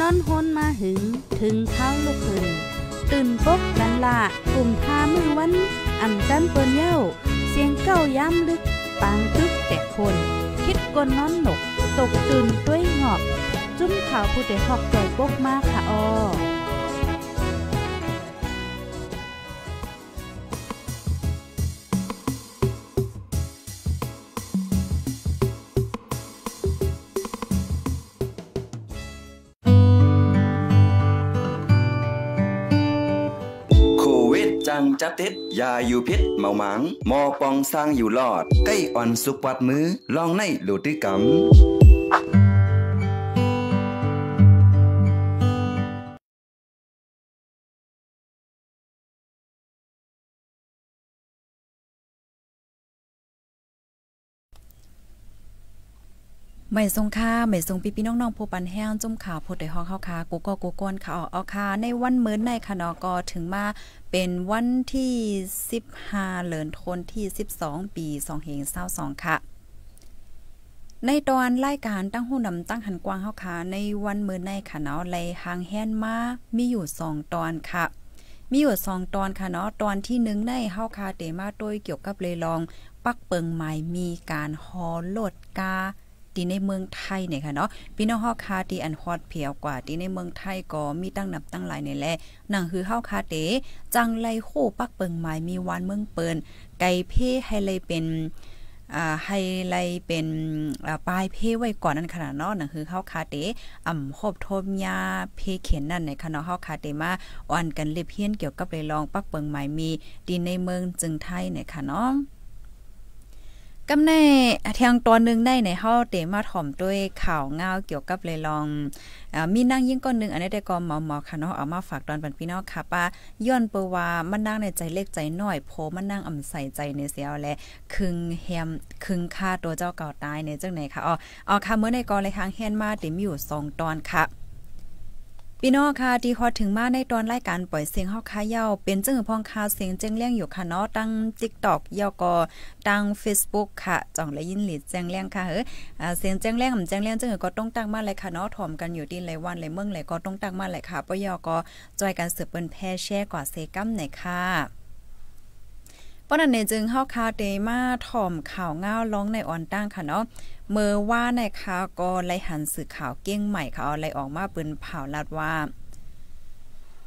นอนฮนมาหึง ถึงเท้าลูกหึง ตื่นปกกันละกลุ่มทามือวันอ่ำจันเปิ้นเย้า เสียงเก้าย้ำลึก ปางตึกแต่คน คิดกนนอนหนก ตกตื่นด้วยหงอบ จุ้มข่าวผู้เด็กหอกใจปกมากค่ะออต็ดยาอยู่พิษเมาหมัง มอ ปองสร้างอยู่รอดใกล้อ่อนสุกปัดมือ ลองในหลูดตี้อกำไม่ทรงค่าไม่ทรงพี่พี่น้องๆผู้ปันแห้งจุ่มข่าวผู้ใดฮอกเข้าคากูก็กูกนข่าวเอาคาในวันมื้อในคณะก็ถึงมาเป็นวันที่15เหลือนทนที่12ปี2เหงาเศร้องค่ะ ในตอนรายการตั้งหู้นำตั้งหันกว้างเฮาคาในวันมื้อในค่ะเนาะไลหางแฮนมา มีอยู่ 2 ตอนค่ะ มีอยู่ 2 ตอนค่ะเนาะตอนที่1ในเฮาคาเตมาโ้วยเกี่ยวกับเลยลองปักเปิงหมายมีการฮอโลดกาตีในเมืองไทยเนี่ยค่ะเนาะพี่น้องเฮาคาตีอันฮอดเพียวกว่าตีในเมืองไทยก็มีตั้งนับตั้งหลายในแลนั่งคือเฮาคาเตจังไลโคปักเปิงไม้มีวานเมืองเปินไก่เพ่ให้เลยเป็นให้ไลเป็นปลายเพไว้ก่อนนั่นขนาดเนาะนั่นคือเข้าคาเตอ่ำครบทมยาเพเขียนนั่นในคณะเข้าคาเตมาอ่อนกันเลีบเฮียนเกี่ยวกับเลยลองปักเปิงหมายมีดินในเมืองจึงไทยในค่ะเนาะกำแนเทียงตอนนึงได้ในเฮาเตมาถ่อมด้วยข่าวเงาเกี่ยวกับเลยลองอมีนั่งยิ่งก้อนนึง อันนี้ได้กอหมอหมอค่ะเนาะเอามาฝากตอน บันพี่น้องค่ะป้าย้อนเปว่ามันนั่งในใจเล็กใจน้อยโพมันนั่งอำ ใส่ใจในเสียวและ คึงแฮมคึงค่าตัวเจ้าเก่าตายในจังไหนค่ะอ๋อเอาค่ะเมื่อในกอเลยทางแฮนมาเตมมอยู่2ตอนค่ะพี่น้องค่ะ ที่ฮอถึงมาในตอนรายการปล่อยเสียงเฮาค้าเย้าเป็นจึงพองคาเสียงแจ้งเลี้ยงอยู่ค่ะเนาะตั้ง TikTok เยอก็ตั้ง Facebook ค่ะจ่องและยินหลีดแจ้งเลี้ยงค่ะเฮ้อเสียงแจ้งเลี้ยงแจ้งเลี้ยงจึงก็ต้องตั้งมาเลยค่ะเนาะถ่อมกันอยู่ดินหลายวันหลายเมืองหลายก็ต้องตั้งมาเลยค่ะปยอก็จอยกันสืบเปิ้นแพ่แช่กว่าเซกัมหน่อยค่ะเพราะนั้นเนจึงเข้าคาเตมาถ่อมข่าวง้าว้องในอ่อนตั้งค่ะเนาะ เมื่อว่าในคาก็ไลหันสื่อข่าวเก้งใหม่ค่ะเขาไลออกมาเปืนเผาลัดว่า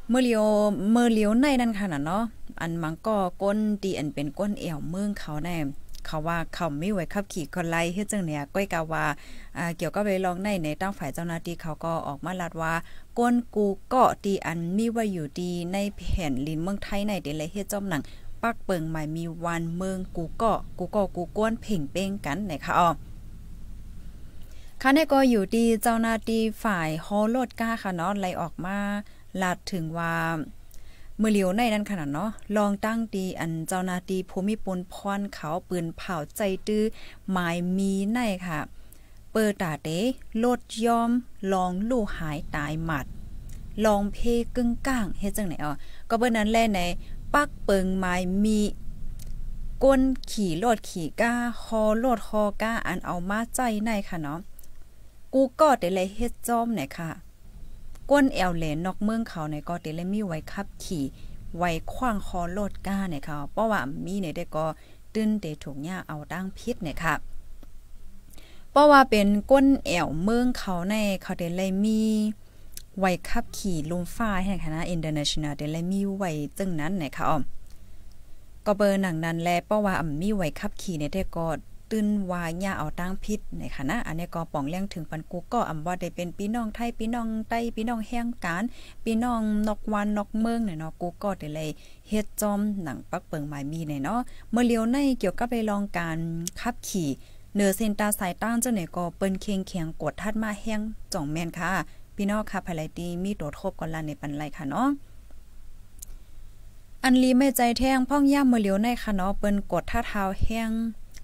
เมื่อเลียวเมื่อเลียวในนั่นค่ะเนาะ อันมังก็ก้นดีอันเป็นก้นเอวเมืองเขาแน่เขาว่าเขาไม่ไหวขับขี่คนไล่เฮ็ดจังเนี่ยก้อยกาว่าอ่าเกี่ยวกับไปลองในในตั้งฝ่ายเจ้าหน้าที่เขาก็ออกมาลัดว่าก้นกูเกาะตีอันมีไว้อยู่ดีในแผ่นลินเมืองไทยในเดลเฮ็ดจอมหนังปักเปิงหม่มีวันเมืองกูก็กูก็กูก้วนเพ่งเป้งกันนะคะอ๋อค่ะนี่ก็อยู่ดีเจ้าหน้าที่ฝ่ายฮอลโลดก้าค่ะเนาะไลออกมาลาดถึงว่าเมื่อเหลียวในนั้นขนาดเนาะลองตั้งดีอันเจ้าหน้าที่ภูมิปนพรเขาปืนเผาใจตื้อหมายมีในค่ะ เปิดตาเดโลดยอมลองลู่หายตายหมัด ลองเพกึ่งก้างเฮ็ดจังไหนอ๋อ ก็เบิ่นั้นแลในปักเปิงไม้มีก้นขี่รถขี่ก้าคอโลดคอก้า อันเอามาใจในค่ะเนาะกูก็เดเลยเฮ็ดจอมเนี่ยค่ะก้นแอลเลนนอกเมืองเขาในก็เดเลยมีไว้ขับ ขี่ไว้คว้างคอโลดก้าเนี่ยค่ะเพราะว่ามีในีได้ก็ตื้นเตถุงหญ้าเอาดั้งพิษเนี่ยค่ะเพราะว่าเป็นก้นแอลเมืองเขาในเขาเดเลยมีไว้ขับขี่ลมฟ้าแห่งคณะอ i n t e r n a t i o n a ลเดลมีไว้จึงนั้นนะคะออมก็เบอร์หนังนั้นแลเปราะว่าอ่ำมีไว้ขับขี่ในแต่ก็ตื่นวายาเอาตั้งพิษในคณะอันนี้ก็ป่องเลี้ยงถึงปันกูก็อ่ำว่าได้เป็นพี่น้องไทยพี่น้องใต้พี่น้องแห้งการพี่น้องนอกวันนอกเมืองเนาะกูก็ได้เลยเฮ็ดจอมหนังปักเปิงหมายมีเนเนาะเมื่อเลียวในเกี่ยวกับไปลองการขับขี่ เนือเซนตาสายตั้งเจ้าเนี่ยก็เปิ้นเคียงเคียงกดทัดมาแห้งจ่องแมนค่ะพี่น้องค่ะภายไลตีมีโดดคบก่อนลันในปันไลค่ะเนาะ อันลีไม่ใจแท่งพ่องย่ามมือเหลียวในค่ะเนาะ เปิ้นกดท่าเท้าแห้ง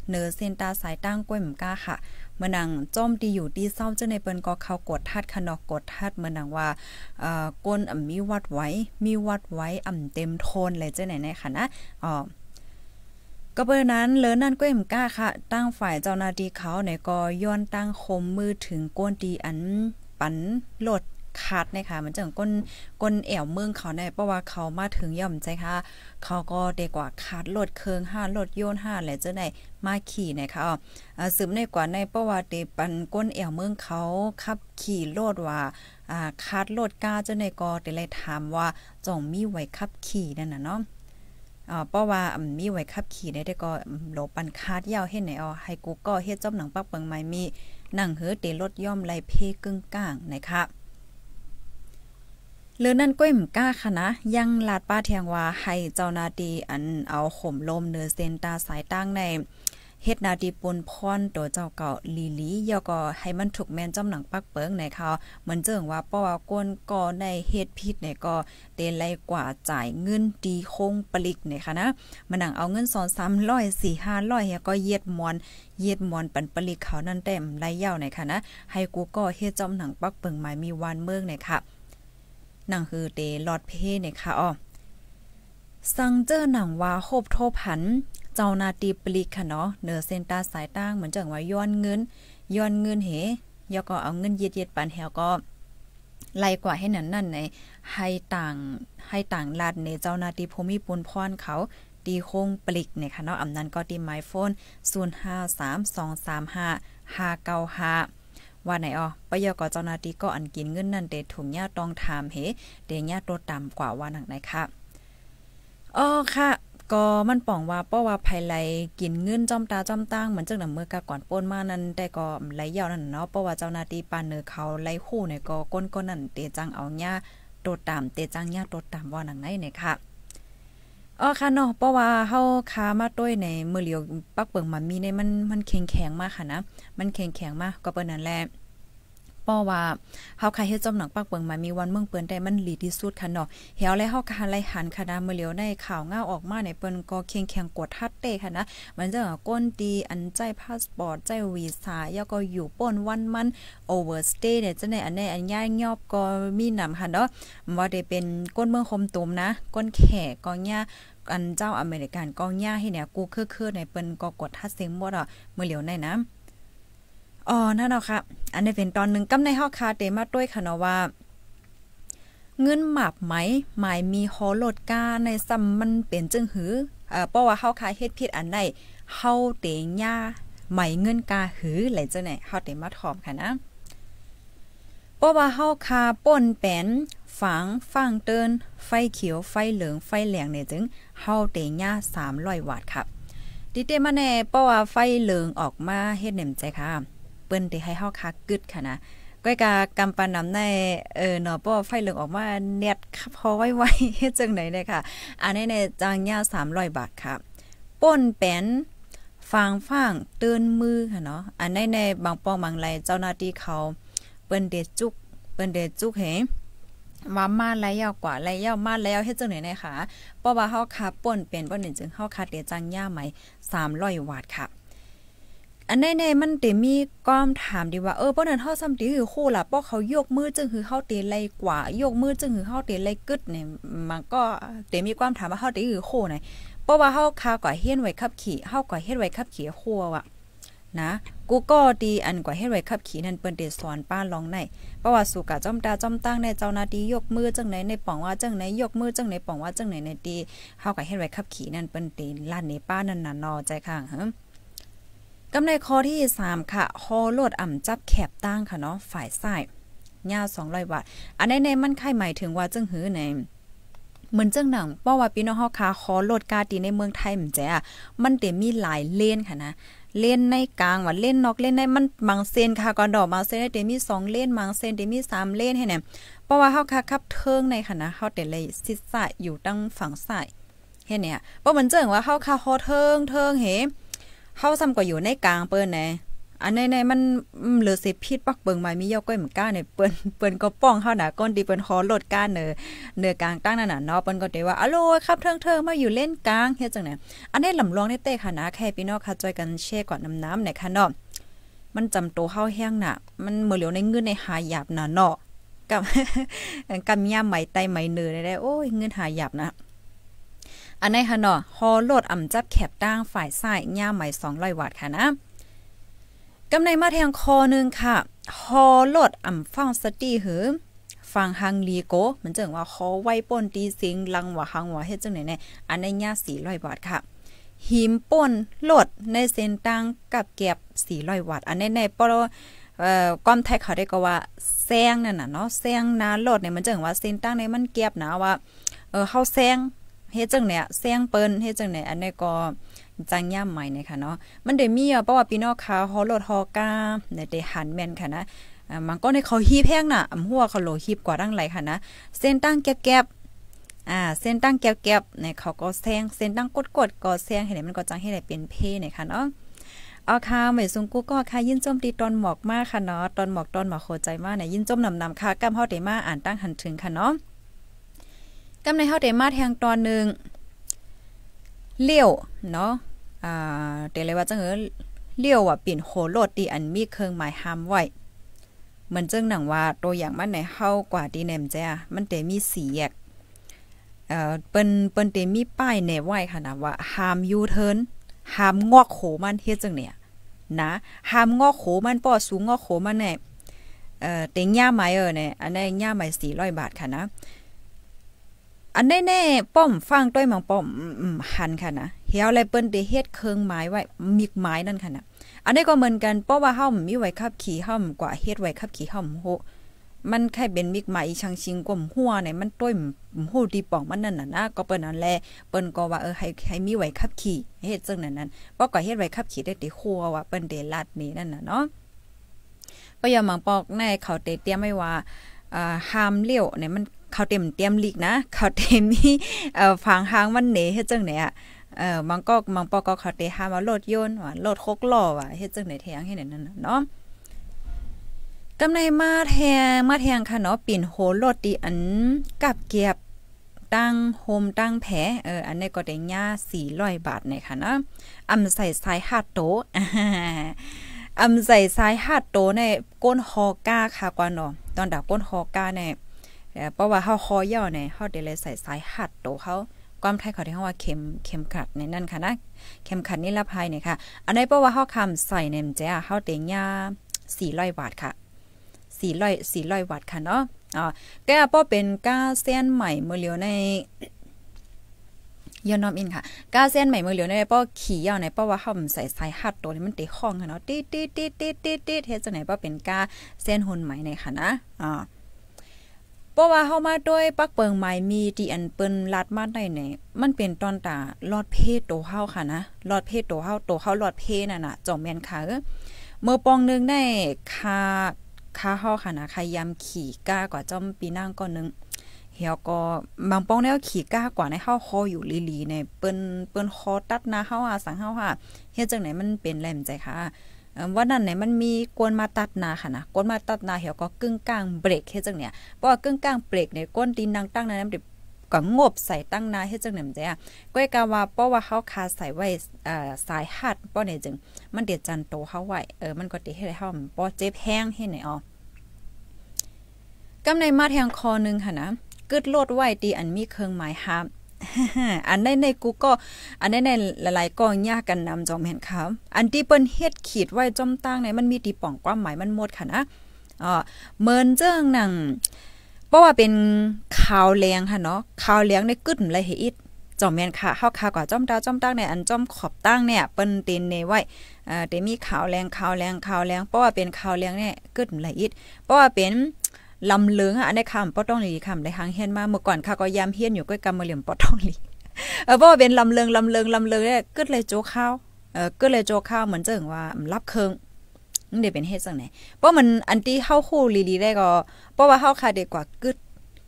เหนือเส้นตาสายตั้งก้วยหมก้าค่ะ เมื่อนังจอมดีอยู่ดีเศร้าเจ้าในเปิ้นก็เขากดทัดขนอกกดทัดเมื่อนังว่าเอ่อก้นอ่ำมีวัดไว้มีวัดไว้อ่ำเต็มโทนเลยเจ้าไหนในค่ะนะอ๋อก็เบนั้นเลอนนั่นก็เอ็มก้าค่ะ ตั้งฝ่ายเจ้าหน้าที่เขาในก็ย้อนตั้งคมมือถึงก้นดีอันปันโหลดคาดนะคะมันจังก้นก้นแอวเมืองเขาในเพราะว่าเขามาถึงย่อมใจค่ะเขาก็เด็กกว่าคาดโหลดเคืองห้าโหลดโยนห้าและเจ้าหนมาขี่นะคะอ่าซึมในกว่าในเพราะว่าเดปันก้นแอวเมืองเขาขับขี่โหลดว่าอ่าคาดโหลดกาเจ้าในก็ตดเลยถามว่าจ่องมีไว้ขับขี่นั่นน่ะเนาะอ่าเพราะว่ามีไว้ขับขี่ได้แต่ก็โหลปันคาดยาวเฮ็ดไหนอ๋อให้กูก็เฮ็ดจ้อมหนังปักเปิงไม่มีนั่งเฮอเตลดย่อมไลเพกึ่งก้างนะคะเลือนั่นก้อยมก้าค่ะนะ ยังลาดป้าเทียงว่า ให้เจ้านาดีอันเอาข่มลมเนื้อเซนตาสายตั้งในเฮ็ดนาดีปนพรตัวเจ้าเก่าลีลียอก็ให้มันถูกแม่นจ้ำหนังปักเปิงในเขาเหมือนเจิงว่าป้อว่าก้นก่อในเฮ็ดผิดเนี่ยก็เตนไลกว่าจ่ายเงินดีคงปลิกในค่ะนะมันหนังเอาเงินสอนซ้ำร้อยสี่ห้าร้อย ก็เย็ดมอนเย็ดมอนปันปลิกเขานั่นเต็มไรยาวในค่ะนะให้กูก็เฮ็ดจ้ำหนังปักเปิงหมายมีวานเมืองในค่ะหนังคือเตลอดเพในค่ะอ๋อสังเจอหนังว่าโคบโทพันเจ้านาตีปลีกค่ะเนาะเนอเซนตาสายตั้งเหมือนจังว่าย้อนเงินย้อนเงินเหยก็เอาเงินเย็ดเย็ดปันแหวก็ไล่กว่าให้นั่นนั่นในให้ต่างให้ต่างลาดในเจ้านาตีภูมิปุนพรเขาตีโค้งปลิกในค่ะเนาะอำนันก็ตีไมโฟน0532355955ว่าไหนอ๋อปยกเจ้านาทีก็อันกินเงินนั่นเตถุงย่าตองถามเหเดย่าตัวต่ำกว่าว่าหนังไหนคะอ๋อค่ะก็มันป่องว่าเป้ะว่าภายไหลกินเงินจ้อมตาจ้อมตั้งเหมือนจังนำเมื่อกะก่อนป้นมานั้นแต่ก็ไหลยาวนั่นเนาะเป้ะว่าเจ้าหน้าที่ปานเนอเขาไหลคู่เนี่ยก็ก้นก็นั่นเตจังเอาหญ้าโตตามเตจังหญ้าโตตามว่านังไหนเนี่ยค่ะอ๋อค่ะเนาะเพราะว่าเฮาค้ามาต้วยในมือเหลียวปักเปิงมันมีในมันมันแข็งแข็งมากค่ะนะมันแข็งแข็งมากก็เปิ้นนั่นแหละป้อว่าเฮาใครเฮ็ดจอมหนังปักเปิงมามีวันเมืองเปิ้นได้มันหลีที่สุดค่ะเนาะเยาและเฮาคาไลหันคณะมื้อเหลียวในข่าวง่าออกมาในเปิ้นก็เคียงแข่งกดทัดเตค่ะนะ มันจะก้นดีอันใจพาสปอร์ตใจวีซ่าแล้วก็อยู่ป้นวันมัน โอเวอร์สเตย์เนี่ยจะในอันในอันย่ายยอบก็มีนำค่ะเนาะบ่ได้เป็นก้นเมืองคมตุมนะก้นแขกก็ย่าอันเจ้าอเมริกันกองย่าให้เนี่ยกูคือๆในเปิ้นก็กดทัดเซียงหมดอ่ะมื้อเหลียวในนะอ๋อ นั่นเนาะค่ะอันนี้เป็นตอนหนึ่งกำในห้อคาเตมาด้วยค่ะเนาะว่า เงินหมับไหมหมายมีฮอโลดกาในซ้ำมันเปลี่ยนจึงหือเอ่อเพราะว่าเฮาคาเฮ็ดผิดอันใดเฮาเตงยาไหมเงินกาหือ ไหลจังไหนเฮาเตมาถอมค่ะนะเพราะว่าเฮาคาป่นแปนฝังฟังเตือนไฟเขียว ไฟเหลืองไฟแหลงเนี่ยจึงเฮาเตงยา300วัตต์ครับดิเตมาแน่เพราะว่าไฟเหลืองออกมาเฮ็ดเหนมใจค่ะปิ้นไี่ให้เฮาคักกึดค่ะนะก้อยกากำปันำในเออหนอป้อไฟเหลืองออกมาเน็ตพอไว้ไว้เฮ็ดจังไหนเนี่ยค่ะ อันนี้ในจางย่า300บาทค่ะป่นแป้นฟางฟางเตือนมือค่ะเนาะ อันนี้ในบางป้องบางไรเจ้าหน้าที่เขาเปิ้นเดดจุกเปิ้นเดดจุกเหมามาแล้วยาวกว่าแล้วยาวมาแล้วเฮ็ดจังไหนเนี่ยค่ะป้อว่าเฮาคาป่นเป็นบ่หนึ่งจึงเฮาคดเดจังย่าไหม300บาทค่ะอันในในมันเตมีความถามดีว่า เออป้อนั้นเฮาซ้ำติคือคู่ล่ะป้อเขายกมือจึงคือเฮาเตเลยกว่ายกมือจึงคือเฮาเตเลยกึดเนี่ยมันก็เตมีความถามว่าเฮาตีคือคู่ไหนเพราะว่าเฮาคาก่อเฮียนไว้ขับขี่เฮาก่อเฮ็ดไว้ขับขี่คู่ว่ะนะกูก็ดีอันกว่าเฮ็ดไว้ขับขี่นั่นเปิ้นเดสอนป้าลองในประวัติสุกะจ้อมตาจ้อมตั้งในเจ้านาทียกมือจังไหนในป่องว่าจังไหนยกมือจังไหนป่องว่าจังไหนในตีเฮาก็เฮ็ดไว้ขับขี่นั่นเปิ้นเตลั่นในป้านั่นน่ะนอใจข้างหึกำในข้อที่3ค่ะฮอโลดอ่ำจับแคบตั้งค่ะเนาะ ฝ่ายซ้ายยาว200บาทอันในในมันไข่หมายถึงว่าจึงหือใน เหมือนเจ้าหนังป้ะว่าพี่น้องเฮาค่ะขอโลดกาตีในเมืองไทยมันแจ้มันเต็มมีหลายเลนค่ะนะ เล่นในกลางว่าเล่นนอกเล่นในมันบางเซนค่ะ ก่อนดอกบางเซนเ็มีสองเล่นบางเซนเดมีสามเล่นให้เนี่ยเพราะว่าเฮาค่ะขับเทิงในค่ะนะเฮาแต่เลยซิดสะอยู่ตั้งฝั่งซ้ายเห็นเนี่ยบ่เหมือนเจังว่าเฮาค่ะฮอเทิงเทิงเหเฮาซ้ำก็อยู่ในกลางเปิ้นแหนอันในๆมันเหลือสิผิดปักเปิงมา มีเยาก้อยเหมือนก้าเนี่ยเปิ้นเปิ้นก็ป้องเฮาน่ะก้นดีเปิ้นขอลดก้าเนอเน้อกลางตั้งนั่นน่ะเนาะเปิ้นก็เดว่าอะโลครับเทิงๆมาอยู่เล่นกลางเฮ็ดจังไหนอันนี้ลำลองในเต้ค่ะนะแค่พี่น้องค่ะจอยกันแชร์ก่อนน้ำน้ำไหนค่ะเนาะ มันจำโตเฮาแห้งน่ะ มันเมื่อเหลียวในเงินในหาหยาบน่ะเนาะกับกับยาาไหมไตไหมเนื้อได้ โอ้ยเงินหาหยาบนะอันในฮะเนาะฮอโลดอ่ำจับแคบด้างฝ่ายซ้ายย่าใหม่200วัตต์ค่ะนะกำในมาแทงคอนึงค่ะ ฮอโลดอ่ำฟังสตีหือฟังฮังลีโก มันเจิงว่าคอไว้ป่นตีสิง ลังว่าฮังว่าเฮ็ดจังไหนแน่อันในย่า400วัตต์ค่ะ หิมป่นโลดในเส้นตั้งกับแก็บ400วัตต์อันในในปอความไทยเขาได้ก็ว่าแซงนั่นน่ะเนาะแซงนาโลดเนี่ยมันจะเห็นว่าเส้นตั้งในมันเก็บนะว่าเออเข้าแซงเฮ็ดจังเนี่ยเสียงเปิ้นเฮ็ดจังไหนอันนี้ก็จังย่ำใหม่นะคะเนาะมันเดมีอ่ะเพราะว่าพี่น้องค่ะฮอลดฮอก้าเนี่ยได้หันแม่นค่ะนะมันก็ในเขาฮีบแห้งน่ะอำหัวเขาโลฮีบกว่าดั้งไหลค่ะนะเส้นตั้งแก็บอ่าเส้นตั้งแก็บๆเนี่ยเขาก็แซงเส้นตั้งกดๆก็แซงเห็นไหมมันก็จังให้ได้เป็นเพ่เนี่ยค่ะเนาะเอาค่ะเหมยซุงกูก็ค่ะยินจมตีตอนหมอกมากค่ะเนาะตอนหมอกตอนหมอกโคใจมากเนี่ยยินจมนำนำค่ะก้ามเฮาเดมาอ่านตั้งหันถึงค่ะเนาะกำในเฮาได้มาแทงตอนนึงเลี้ยวเนาะอ่าเดี๋ยวเลยว่าจังเออเลี้ยวว่าปิ่นโหโลดดีอันมีเครื่องหมายห้ามไว้เหมือนจึงหนังว่า ตัวอย่างมันในเฮากว่าดีแนมแจ้มันเตมีสีแยกเอ่อเปิ้นเปิ้นเตมีป้ายแนไว้ค่ะนะว่าห้ามยูเทิร์นห้ามงอกโขมันเฮ็ดจังเนี่ย นะห้ามงอกโขมันป้อสูงงอกโขมันแน่เอ่อเตงย่าไม้เออเนี่ยอันนี้ย่าไม้400บาทค่ะนะอันแน่ๆป้อมฟังต้อยมังป้อมหันค่ะนะเฮียวอะไรเปิ้นเดเฮ็ดเครื่องหมายไว้มีกหมายนั่นค่ะนะอันนี้ก็เหมือน กันเพราะว่าเฮามีไว้ขับ ขี่เฮากว่าเฮ็ดไว้ขับ ขี่เฮาโหมันแค่เป็นมิกไหมชังชิงกลมหัวเนี่ยมันต้ยหูดีปองมันนั่นน่ะนะก็เปิ้นนั่นแหละเปิ้นก็ว่า เออให้ให้มีไว้ขับขี่เฮ็ดจังนั้นนั้นเพราะก็เฮ็ดไว้ขับ ขี่ได้ติหัวว่าเปิ้นเดลัดนี่นั่นน่ะเนาะก็อย่ามังปอกในเขาเตเตียไม่ว่าอ่าหามเลี้ยวเนี่ยมันข้าเต็มเตรียมลีกนะข้าเต็มมีเอ่อฟังหางวันเหนเฮ็ดจังไหนอ่ะเอ่อมังกอกมังปอก็ข้าเตหา มาโลดยนต์ว่าโลดคกล้อว่ะเฮ็ดจังไหนแทงให้นั่นเนาะกำไมาแทงมาแทงค่ะเนาะปิ่นโหโลดดี อันกับเกียบ ตั้งโฮมตั้งแผเอออันนี้ก็ได้ย่า400บาทในค่ะนาะอำใส่สายหาโตอำใส่สายหาโตในก้นฮอก้าค่ะกว่าเนาะตอนดาก้นฮอก้าเนี่ยเพราะว่าเฮาคอย่อเนี่ยเฮาได้เลยใส่สายหัดโตเฮาความไทยเขาที่เฮาว่าเข็มเข็มขัดในนั่นค่ะนะเข็มขัดนิรภัยเนี่ยค่ะ อันนี้เพราะว่าเฮาคำใส่เนี่ยมันจะเฮาเตงยา400บาทค่ะ400 400วัตค่ะเนาะอ๋อแก้ป้อเป็นก้าเส้นใหม่มือเหลียวในยอนอมอินค่ะก้าเส้นใหม่มือเหลียว ในป้อขี่ยาวในป้อว่าเขาใส่สายหัดตัวนี้มันติห้องค่ะเนาะติดติดติดติดติดติดเทสไหนป้อเป็นก้าเส้นหุ่นใหม่ในค่ะนะอ๋อเพราะว่าเฮามาด้วยปักเปิงหมามีที่อันเปิ้นลัดมาได้เนี่ยมันเป็นตอนตาลอดเพศโตเฮาค่ะนะลอดเพศโตเฮาโตเฮาลอดเพศน่นน่ะจ่อมแม่นค่ะเมื่อปองนึงได้คาคาเฮาค่ะนะคายาขี่ก้ากว่าจอมปีนางก่อนนึงเฮียก็บางปองแล้วขี่ก้ากว่าในเฮาคออยู่ลีลีในเปิ้นเปิ้นคอตัดนาเฮาอ่ะสังเฮาค่ะเฮ็ดจังไหนมันเป็นแหลมใจค่ะว่านั่นเนี่ยมันมีกวนมาตัดนาค่ะนะกวนมาตัดนาเหี่ยวก็กึ่งกลางเบรกเฮ็ดจังเนี่ย เพราะว่ากึ่งกลางเบรกเนี่ยก้นดินนางตั้งนั้นมันก็งบใส่ตั้งนาเฮ็ดจังเนี่ยมันจะก้อยกาว่าเพราะว่าเขาคาใส่ไว้อ่สายหัดเราะเนี่ยจึง มันเดือดจันโตเขาไว้เออมันก็ติให้ได้เฮาะเจ็บแห้งเฮ็ดไหนอ๋อกำในมาแทงคอนึงค่ะนะกึดโลดไว้ตีอันมีเครื่องหมายหาบอันในในกูก็อันในในหลายๆกองยากกันนำจอมเห็นค่ะอันที่เปิ้นเฮ็ด ขีดไว้จอมตั้งในมันมีตีป่องความหมายมันหมดค่ะ นะอ่อเมินเจิ้งนังเพราะว่าเป็นข่าวแรงค่ะ เนาะข่าวแรงใน กึดเลยเฮอิดจอมแม่นค่ะเฮาค่วกว่าจอมดาวจอมตั้งในอันจอมขอบตั้งเนี่ยเปิ้นตีนในไว้เอ่อแต่มีข่าวแรงข่าวแรงข่าวแรงเพราะว่าเป็นข่าวแรงเนี่ยกึดละอิดเพราะว่าเป็นลำเลืองอ่ะในคำปอต้องหลีคำในหางเฮียนมาเมื่อก่อนค่ะก็ยามเฮียนอยู่ก็กำมือเหลี่ยมปอต้องหลีเออเพราะว่าเป็นลำเลืองลำเลืองลำเลืองเนี่ยกึเลยโจข้าวเออกึเลยโจข้าวเหมือนเจิงว่ารับเคิงมันเดี๋ยวเป็นเฮ็ดจังไหนเพราะมันอันที่เข้าคู่ลีลีได้ก็เพราะว่าเข้าคาเด็กกว่ากึศ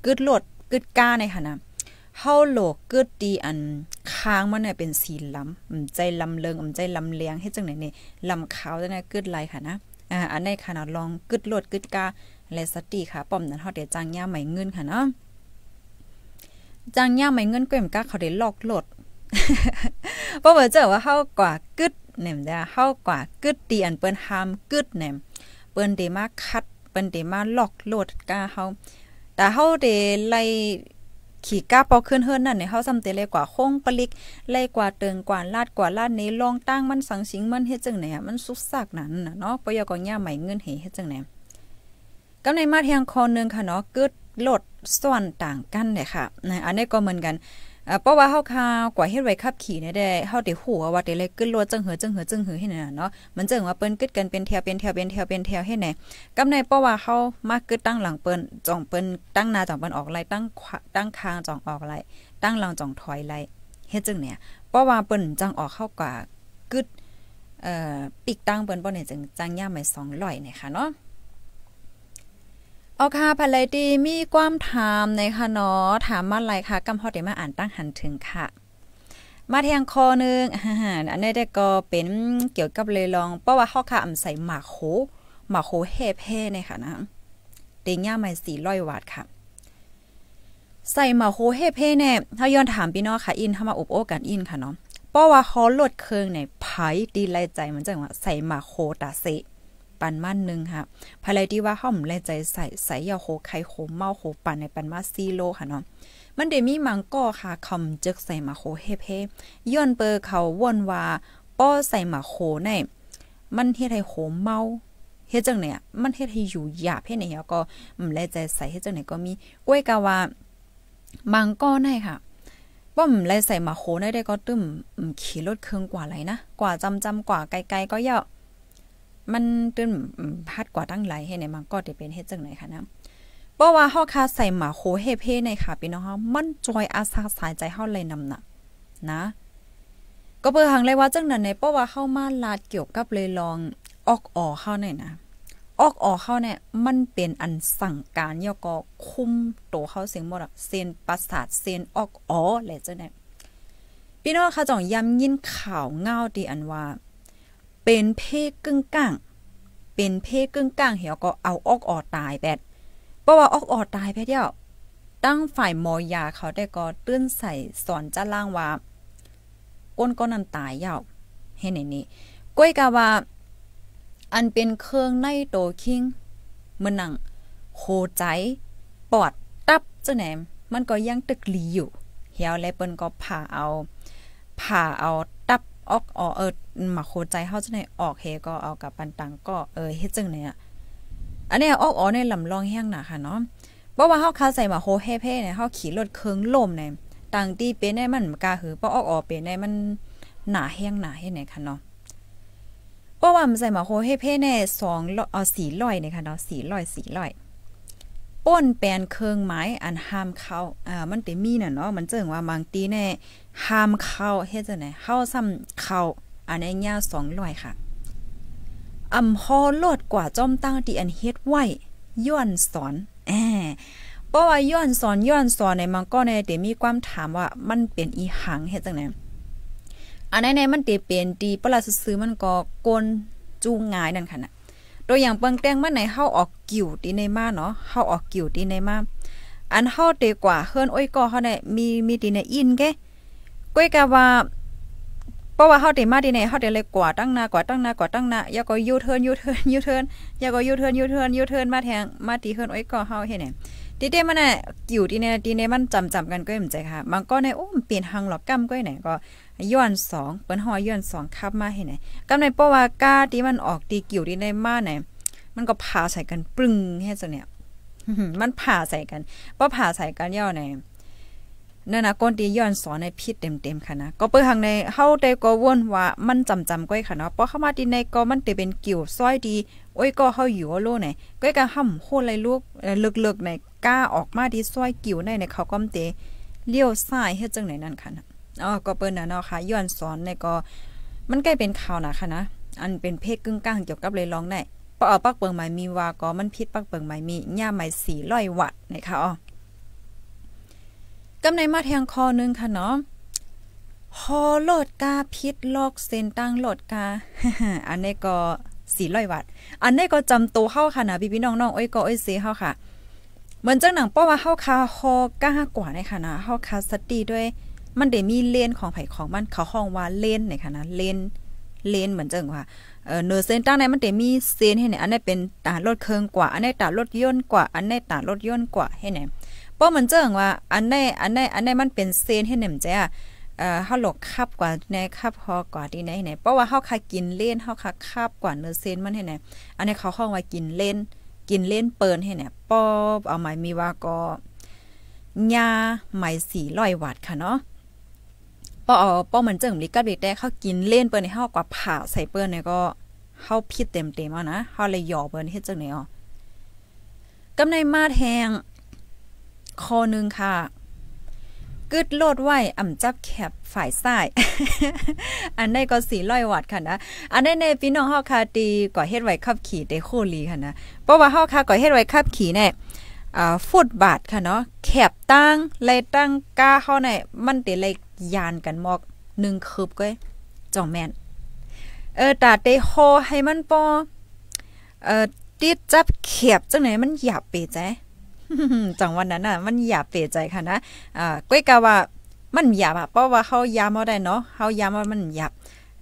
กึศโลดกึศกล้าในค่ะนะเข้าโหลกกึศดีอันค้างมันเนี่ยเป็นสีล้ำใจลำเลิงอใจลำเลียงเฮ็้จังไหนเนี่ยลำขาวจังไหนกึศไรค่ะนะอ่าอันในขนาดลองกึศโลดกึศกล้าและสติค่ะป้อมนั้นเฮาได้จ้างย่าใหม่เงินค่ะเนาะจ้างย่าใหม่เงินเก็มกะเขาได้ลอกหลดบ่เือเจะว่าเฮากว่ากึดแหนมเด้เฮากว่ากึดตีอันเปิ้นหามกึดแหนมเปิ้นเดมาคัดเปิ้นเดมาลอกโลดกาเฮาแต่เฮาเดไล่ขี่ก้าปอขึ้นเฮือนนั่นเนี่ยเขาซ้ำเตะเลยกว่าโค้งปลิกเลยกว่าเติงกว่าลาดกว่าลาดในลองตั้งมันสังสิงมันเฮ็ดจังไหนอ่ะมันสุกซากนั่นน่ะเนาะปยก็ย่าใหม่เงินเหเฮ็ดจังไหนกำในมาเทียงคอนึงค่ะเนาะกึดลดส่วนต่างกันเนี่ยค่ะนะ อันนี้ก็เหมือนกันเพราะว่าเฮาคาวกว่าเฮ็ดไว้ขับขี่เนี่ยได้เฮาได้ฮู้ว่าได้เลยขึ้นรถจังเหือจังเหือจังเหือให้น่ะเนาะมันจังว่าเปิ้นกึดกันเป็นแถวเป็นแถวเป็นแถวเป็นแถวให้ดแน่กำในเพราะว่าเฮามากึดตั้งหลังเปิ้นจ่องเปิ้นตั้งหน้าจ่องเปิ้นออกไหลตั้งตั้งคางจ่องออกไหลตั้งหลังจ่องถอยไหลเฮ็ดจังเนี่ยเพราะว่าเปิ้นจังออกเข้ากว่ากึดเอ่อปีกตั้งเปิ้นบ่เนี่ยจังจังย่ามหม้200เนี่ยค่ะเนาะโอเค่ะพลายดีมีความถามในค่ะเนาะถามมาอะไรคะกำพอเดี๋ยวมาอ่านตั้งหันถึงค่ะ มาแทงคอนึงอันนี้ได้ก็เป็นเกี่ยวกับเลยลอง เพราะว่าข้อค่ะอำใส่หมากโคหมากโหเฮเพ่ในี่ค่ะนะเดงย่าหม่สี่ร้อยวาทค่ะใส่หมากโหเฮเพ่เนี่ยถ้าย้อนถามพี่น้องค่ะอินถ้ามาอบโอ้กันอินค่ะเนาะเพราะว่าฮอลดเคืองในไผ่ดีไลใจมันจังว่าใส่หมากโคตาเซปันมัหนึ่งค่ะภายไรที่ว่าห่อมแลใจใส่ใส่ยาโคไข่โคเมาโคปันในปันมาซีโลค่ะเนาะ มันเดมีมังก็ค่ะคำจึกใส่มาโคเฮเพย้อนเปอร์เขาว่นว่าป้อใส่มาโคในมันเฮ็ดให้โคเมา เฮ็ดจังเนี่ย มันเฮ็ดให้อยู่หยาเพ่เนีหยก็มันแลใจใส่เฮ็ดจังไหนก็มีกล้วยกาว่ามังก็ไน้ค่ะ ว่ามแลใส่มาโคได้ได้ก็ตึมขี่รถเครื่องกว่าไรนะ กว่าจำจำกว่าไกลๆก็เยอะมันตึ้นพัดกว่าตั้งหลายให้ในมังก็จะเป็นเฮ็ดจังไหนคะนะเพราะว่าเฮาคาใส่หมาโคเฮเพ่ในค่ะ พี่น้องเฮามันจอยอาสาสายใจเฮาเลยนำน่ะนะ ก็เปิดหังเลยว่าจังนั้นในเพราะว่าเฮามาลาดเกี่ยวกับเลยลองออกออเข้าในนะ ออกออเข้าเนี่ย มันเป็นอันสั่งการยอกอคุมโตเขาเสียงหมดอะเซนประสาทเซนออกอ๋อและจังได๋พี่น้องเ่าจ้องย้ำยินข่าวเงาดีอันว่าเป็นเพศกึ่งกลางเป็นเพศกึ่งกลางเหี่ยวก็เอาออกออตายแปดเพราะว่าออกออตายแบบเดียว ตั้งฝ่ายมอยาเขาได้ก็ตื้นใส่สอนจ้าล่างว่า ก้นก้นนั้นตายเหี่ยวเห็นไหนนี่ก้อยกาว่า อันเป็นเครื่องในโตคิงมันหนังโคใจ ปอด ตับจ้าแหนมมันก็ยังตึกหลีอยู่เหี่ยวและเปิ้นก็ผ่าเอา ผ่าเอา ตับออกออเออหมาโคใจเฮาจะในออกเฮก็เอากับปันตังก็เออเฮ็ดจึงเนี่ยอันนี้ออกอ๋อในลำลองแห้งหนาค่ะเนาะเพราะว่าเฮาคาใส่หมาโคเพ่ๆเนี่ยเฮาขี่รถเคืองลมเนี่ยตังตีเป็นในมันกาหือป้อออกอ๋อเป็นในมันหนาแห้งหนาเฮ็ดไหนค่ะเนาะเพราะว่ามันใส่หมาโคเพ่ๆเนี่ยสองเอาสี่ร้อยเนี่ยค่ะเนาะสี่ร้อยสี่ร้อยป้นแปนเครื่องไม้อันห้ามเข้าอ่ามันเตมีน่ะเนาะมันเจิงว่าบางตีแน่ห้ามเข้าเฮ็ดจังได๋เข้าซ้ำเข้าอันในเงาสองลอยค่ะอ่ำฮอโลดกว่าจอมตั้งที่อันเฮ็ดไหวย้อนสอนแอเพราะว่าย้อนสอนย้อนสอนในมันก็ในเดมีความถามว่ามันเป็นอีหังเฮ็ดจังไหนอันในในมันเตเป็นดีปลาซื้อมันก็กลจูงงายนั่นค่ะนะตัวอย่างเปิงแตงมันไหนเข้าออกกิ่วตีในมาเนาะเข้าออกกิ่วตีในมา อันเข้าเตกว่าเฮือนอ้อยก็เขาในมีมีตีในอินแกก้อยกะว่าเพราะว่าเฮาได้มาทีในเฮาได้เลยกว่าตั้งหน้ากว่าตั้งหน้ากว่าตั้งหน้าอย่าก็ยูเทิร์นยูเทิร์นยูเทิร์นอย่าก็ยูเทิร์นยูเทิร์นยูเทิร์นมาแทงมาตีเฮิร์นโอ้ยก็เฮาเฮ็ดแหนตีเดมันน่ะอยู่ทีเนี่ยดีเนี่ยมันจำจำกันก็เอ็ใจค่ะบางก็ในโอ้มเปลี่ยนหังหลอกกัามก็ไหนก็ย้อนสองเปิ้นหอย้อนสองับมาให้นไหนกำในเพราะว่าก้าที่มันออกตีกิ่วทีในมาไหนมันก็ผ่าใส่กันปรึงเฮ็ดจัเนี่ยมันผ่าใส่กันพ่ผ่าใส่กันย่อไหนนั่นนะก้นตีย้อนสอนในพิษเต็มๆค่ะนะก็เปิดหางในเฮาได้ก็วนว่ามันจำจำก้อยค่ะเนาะพอเข้ามาดีในก็มันจะเป็นกิ่วซ้อยดี โอ้ยก็เฮาอยู่โลไหนก้อยก็ห่ำโคตรไรลูกเลึกๆในกล้าออกมาดีซ้อยกิ่วในในเขาก้มเตเลี้ยวซ้ายเฮ็ดจังไหนนั่นค่ะนะอ๋อก็เปิ้นน่ะเนาะค่ะย้อนสอนในก็ มันใกล้เป็นข่าวนะค่ะนะ อันเป็นเพศกึ่งกลางเกี่ยวกับเลยร้องได้ปอปักเปิงหม่มีวาก็มันพิษปักเปิงหม่มีย่าหมาย400วัดนะคะอ๋อกำในมาแทงคอนึงค่ะเนาะฮอโหลดกาพิษลอก เซนตั้งโหลดกา อันนี้ก็สี่ร้อยวัตอันนี้ก็ จำตัวเข้าค่ะ นะพี่พี่น้องๆอ้อยก็อ้อยซสีเข้าค่ะเหมือนจังหนังป้อว่าเข้าคาฮอก้ากว่าในค่ะนะเข้าคาสตีด้วย มันเดมีเลนของไผ่ของมันเขาห้องว่าเลนในค่ะนะเลน เลนเหมือนจังว่าเออเนื้อเซนตั้งในมันเดมีเซนให้เนี่ย อันนี้เป็นตาลดเคืองกว่า อันนี้ตาลดย่นกว่า อันนี้ตาลดย่นกว่าให้เนี่ยป้อมันเจิงว่าอันหนอันหนอันหนมันเป็นเซนให้หนึ่งแจ้อ่อเฮาหลกคับกว่าในคับพอกว่าที่ไหนไหนเพราะว่าเฮาคากินเล่นเฮาคาคับกว่าเนื้อเซนมันให้ไหนอันนี้เขาห้องว่ากินเล่นกินเล่นเปิลให้ไหนป้อเอาหมายมีว่าก็ยาไหมสี่อยวัดค่ะเนาะป้อป้อมันเจิงมีกับเด็กแต่เขากินเล่นเปิ้ลในเฮากว่าผ่าใส่เปิ้ลเนี่ยก็เฮาผิดเต็มๆอ่ะนะเฮาเลยหยอเปิ้ลเฮ็ดจังไดนอ๋อกำในมาแทงข้อนึ่งค่ะกึดโลดไหวอ่ำจับแคบฝ่ายซ้าย อันได้ก็สีร้อยวัดค่ะนะ อันได้ในพี่น้องเฮาคาตีก่อเฮ็ดไว้ขับขี่เ้โคลีค่ะนะ เพราะว่าเฮาคาก่อเฮ็ดไว้ขับขี่เนี่ยฟุตบาทค่ะเนาะแคบตั้งเลยตั้งกาเฮาเนี่ยมันติเลยยานกันหมอกหนึ่งคืบก้อยจ่องแม่นเออตาเตโฮให้มันปอ เอ่อติดจับแคบจังไหนมันหยาบไปจ้ะจังวันนั้นน่ะมันอย่าเปลี่ยนใจค่ะนะอ่าก้ยกาว่า มันหยาบ่าเพราะว่าเขายามเอาได้เนาะเขายามว่ามันหยาบ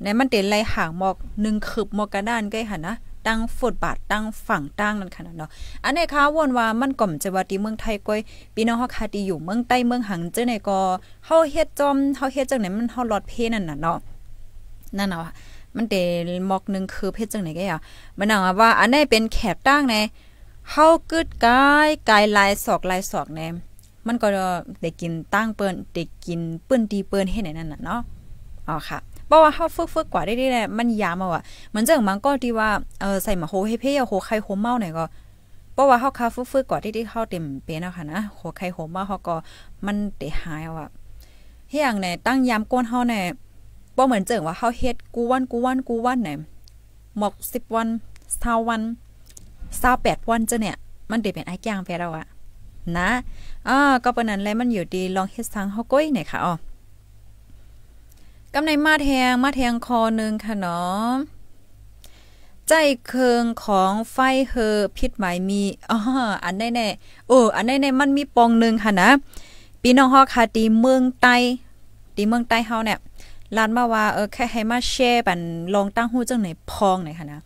ในมันเต็นไรห่างหมอกหนึ่งคืบหมอกกระด้านใกล้ค่ะนะตั้งฟุตบาทตั้งฝั่งตั้งนั่นค่ะเนาะอันนี้ค่ะวนว่ามันก่อมจะว่าที่เมืองไทยก้อยพี่น้องเฮาค่ะที่อยู่เมืองใต้เมืองหังเจ้าในก็เฮาเฮ็ดจอมเฮาเฮ็ดจังไหนมันเฮาลอดเพนั่นน่ะเนาะนั่นเนาะมันเตหมอกหนึ่งคืบเพชรจังไหนก็อ่ะ มันน่าว่าอันนี้เป็นแขบตั้งในเฮากึดกายกายลายสอกลายสอกแนมมันก็ได้กินตั้งเปิ้นได้กินเปิ้นตีเปิ้นเฮ็ดไหนนั่นน่ะเนาะอ๋อค่ะบาะว่าเฮาฝึกๆกว่าได้ๆแหละมันยามอ่ะมันจังมันก็ที่ว่าเออใส่มาโหให้เพ่โหไข่โหเมาไหนก็เพราะว่าเฮาคาฟื้ๆก่อที่ที่เฮาเต็มเป็นแล้ค่ะนะโหไข่โหมาเฮาก็มันได้หายว่าเฮียงไหนตั้งยามก้นเฮาไหนบ่เหมือนเจิงว่าเฮาเฮ็ดกูวันกูวันกูวันไหนหมก10วัน20วันเศร้าแปดวันเจ้าเนี่ย มันเด็เป็นไอ้แกงไปแล้วอะนะอ่าก็ปนั้นแล้วมันอยู่ดีลองเฮ็ดทางเฮาก้อยหน่อยค่ะอ๋อกำในมาแทงมาแทงคอหนึ่งค่ะเนาะใจเคืองของไฟเฮอพิษหมายมีอ๋ออันแน่แน่โอ้อันแน่แน่มันมีปองหนึ่งค่ะนะปีน้องฮอค่ะตีเมืองใต้ตีเมืองใต้เฮาเนี่ยลานมาว่าเออแค่ให้มาแชร์บันลองตั้งหู้จังไหนพองหน่อยค่ะนะ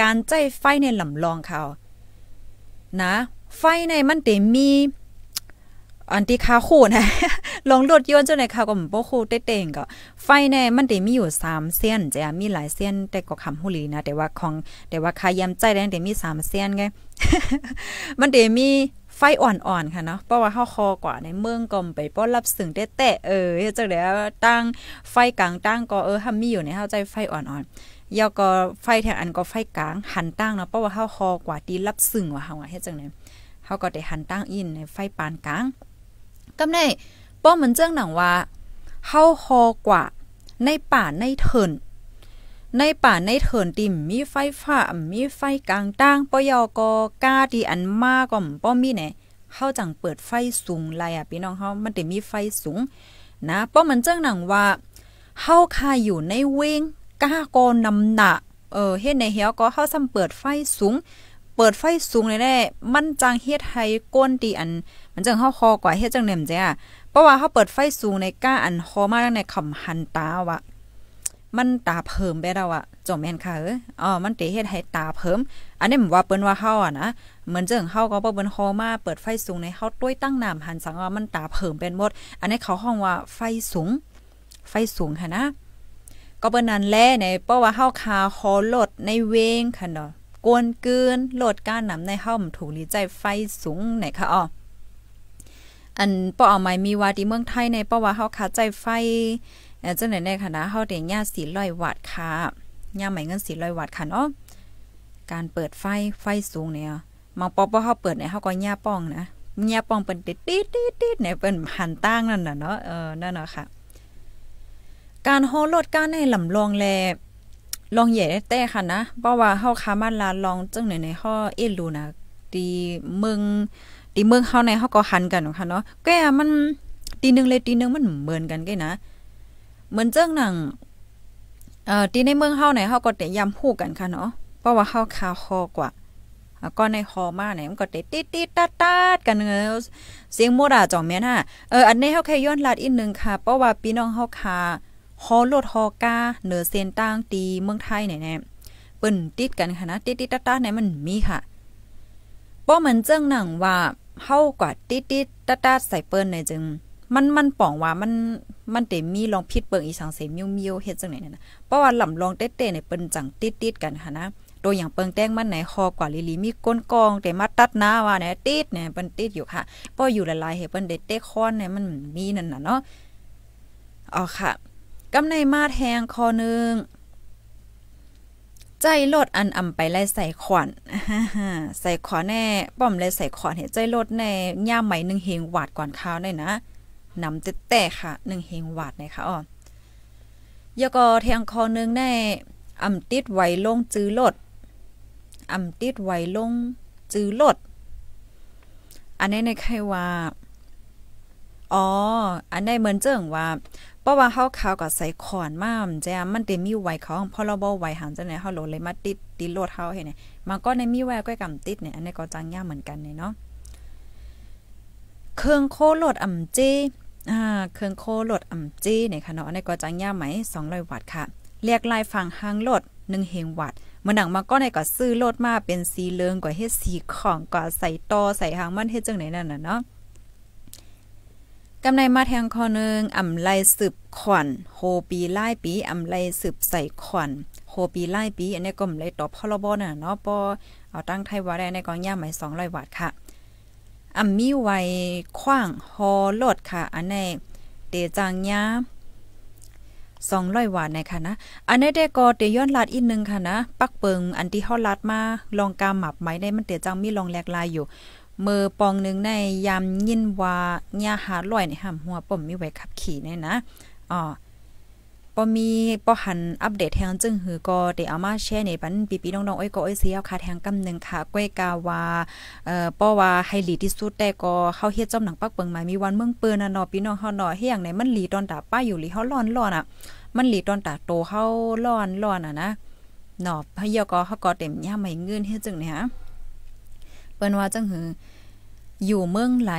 การใจไฟในลำลองเขานะ ไฟในมันเต็มมี อันที่คาคู่นะลองรถยนต์เจ้าไหนข่วก็บ่คู่เต่งก็ ไฟในมันเต็มีอยู่3เส้นจ้ะมีหลายเส้นแต่ก็คำฮูลีนะแต่ว่าของแต่ว่าคายามใจแดงเต็มี3เส้นไง มันเต็มีไฟอ่อนๆค่ะเนาะ เพราะว่าเฮาคอกว่าในเมืองกมไปป้อรับสึงแต่เออจังได๋ตั้งไฟกลางตั้งก็เออทำมีอยู่ในเฮาใจไฟอ่อนๆยอก็ไฟแทงอันก็ไฟกลาง หันตั้งเนาะเพราะว่าเฮาคอกว่าตีรับซึ่งว่าเฮาเฮ็ดจังได๋เฮาก็ได้หันตั้งอินในไฟปานกลาง กำได้ป้อมันเจ้งหนังว่าเฮาคอกว่าในป่าในเถิน ในป่าในเถินติ่มมีไฟฟ้ามีไฟกลางตั้งปยอก็กาดีอันมากก็บ่มีแน่เฮาจังเปิดไฟสูงไลอ่ะพี่น้องเฮามันได้มีไฟสูงนะป้อมันเจ้งหนังว่าเฮาคาอยู่ในเวงก้าก็นำหนะ เออเฮ็ดในเฮียวก็เฮาซ้ำเปิดไฟสูง เปิดไฟสูงเลยแน่มันจังเฮ็ดให้ก้นตีอัน มันจังเฮาคอกว่าเฮ็ดจังเหน่มจ้ะ เพราะว่าเฮาเปิดไฟสูงในก้าอันคอมากในคำหันตาวะมันตา เพิ่มไปแล้วอะจอมแม่นค่ะ เอออ๋อมันเตเฮ็ดให้ตาเพิ่ม อันนี้ผมว่าเปิ้นว่าเฮาอ่ะนะเหมือนเจิงเฮาก็บ่เปิ้นคอมาเปิดไฟสูงในเฮาต้วยตั้งน้ำหันสังว่ามันตาเพิ่มเป็นหมด อันนี้เขาห้องว่าไฟสูง ไฟสูงค่ะนะก็เป็นนั้นแลในเพราะว่าเฮาคาขอลดในเวงค่ะเนาะกวนเกินโลดการนำในเฮามถูกลีใจไฟสูงไหนค่ะอ้ออันป้ออหมายมีว่าที่เมืองไทยในเพราะว่าเฮาคาใจไฟเจังไหนในคณะเฮาเตงย่า400วัตต์ค่ะย่าใหม่เงิน400วัตต์ค่ะเนาะการเปิดไฟไฟสูงเนี่ยมองปอปอเฮาเปิดเนี่ยเฮาก็ย่าป้องนะย่าป้องเปิ้นติ๊ดๆๆๆเนี่ยเปิ้นหันตั้งนั่นน่ะเนาะเออนั่นน่ะค่ะการฮอลดก้านในลำลองแลลองเหย่แต่ค่ะนะ เพราะว่าเฮาค้ามานลาลองจังไหนในข้อเอ็นรูนะดีเมืองดีเมืองเฮาในเฮาก็หันกันค่ะเนาะ แกมันตีนึงเลยตีนึงมันเหมือนกันแกนะเหมือนเจ้งหนังเอ่อ ตีในเมืองเฮาในเฮาก็เตะยำพูกันค่ะเนาะ เพราะว่าเฮาคาคอกว่าก็ในคอมาไหนมันก็เตะติดติตัดตัดกันเงเสียงโมดาจ่องแม่น่ะเออ อันนี้เฮาแค่ย้อนลาดอีกนึงค่ะ เพราะว่าพี่น้องเฮาคาฮอลดฮอกาเนือเซนตั้งตีเมืองไทยเนี่ยแน่เปิ้นติดกันค่ะนะ ติดติดตาตาเนี่ยมันมีค่ะป้อมันเจ้งหนังว่าเฮากว่าติดติดตาตาใส่เปิ้นในจึง มันมันป่องว่ามันมันเต็มีลองพิดเปิงอีสังเสมยิวมิวเฮ็ดจังไหนเนี่ยนเพราะว่าลำลองเต้เต้เนี่ยเปิ้นจังติดติดกันค่ะนะัวอย่างเปิงแต้งมันไหนฮอกว่าลิลีมีก้นกองแต่มาตัดหน้าว่าเนี่ยติดเนี่ยเปิ้นติดอยู่ค่ะป้ออยู่หลายๆเห้เปิ้นเด็ดเต้ค้อนเนี่ยมันมีนั่นน่ะเนาะอ๋อค่ะกำในมาดแหงคอนึงใจโลดอันอำไป ไล่ใส่ขวัญใส่ขวาแน่ ป้อมเลยใส่ขวัญเห็นใจโลดแน่ย่าไหมหนึ่งเฮงหวาดก่อนข้าวได้นะนำเตะแต่ค่ะหนึ่งเฮงหวาดนะคะอ๋อยกอแทงคอนึงแน่อำติดไว้ลงจื้อลดอำติดไว้ลงจื้อลด อันนี้ใน ใครว่า อ๋อ อันนี้เหมือนเจิงว่าเพราะว่าเฮาข่าวก็ใส่ขอนมาแจมมันเต็มมีไว้ของพรบไว้หันจังไดนเฮาโหลเลยมาติดติดโลดเฮาให้เนี่ยมันก็ในมีแววก้อยกำติดเนี่ยอันนี้ก็จังยากเหมือนกันเนี่เนาะเครื่องโคโลดอ่ำเจอ่าเครื่องโคโลดอำเจเนี่ยค่ะเนาะอันนี้ก็จังยากไหม200วัตต์ค่ะเรียกลายฝั่งหางโลด 1เฮงวัตต์มันหนังมาก็ในก็ซื้อโลดมาเป็นสีเหลืองกว่าเฮ็ดสีของก็ใส่ตอใส่หางมันเฮ็ดจังไหนนั่นน่ะเนาะกำในมาแทงคอนึงอ่ำไลสืบขวัญโฮปีไล่ปีอ่ำไลสืบใส่ขวัญโฮปีไล่ปี อันนี้ก็มเลยตอบพรบน่ะเนาะปอเอาตั้งไทยว่าได้ในกองย่าหมสาย2อยวัตค่ะอ่ำมีไว้ขว้างฮอลดค่ะ อันนี้เตจังย่าสองร้อยวันในค่ะนะอันนี้ได้ก็เตย้อนลาดอีกนึงค่ะนะ ปักเปิงอันที่ฮอลาดมา ลองกามหมับไหมได้มันเตจังมีลองแหลกลายอยู่เมือปองหนึ่งในยามยินว่าญาหาลอยในห้ามหัวปมมีไว้ขับขี่เนี่ยนะอ๋อปอมีปอหันอัปเดตแทงจึง หือก็เดี๋ยวเอามาแชร์ในปันปีปีน้องๆอ้อยก็อ้อยเสียวค่ะแทงกำหนึ่งค่ะก้วยกาวา เอ่อปอว่าไฮลีที่สุด แต่ก็เข้าเฮ็ดจอมหนังปัก เปิงมามีวัน เมืองเปืนน่ะเนาะพี่น้องเฮาเนาะเฮียงไหนมันหลีตอนตาป้าอยู่หลีเฮาร้อนร้อนอ่ะ มันหลีตอนตาโตเฮาร้อนร้อนอ่ะนะเนาะเฮาเยาก็เฮาก็เต็มย่าไม่เงินเฮ็ดจึงเนี่ยฮะเปิ้นว่าจังหืออยู่เมืองไหล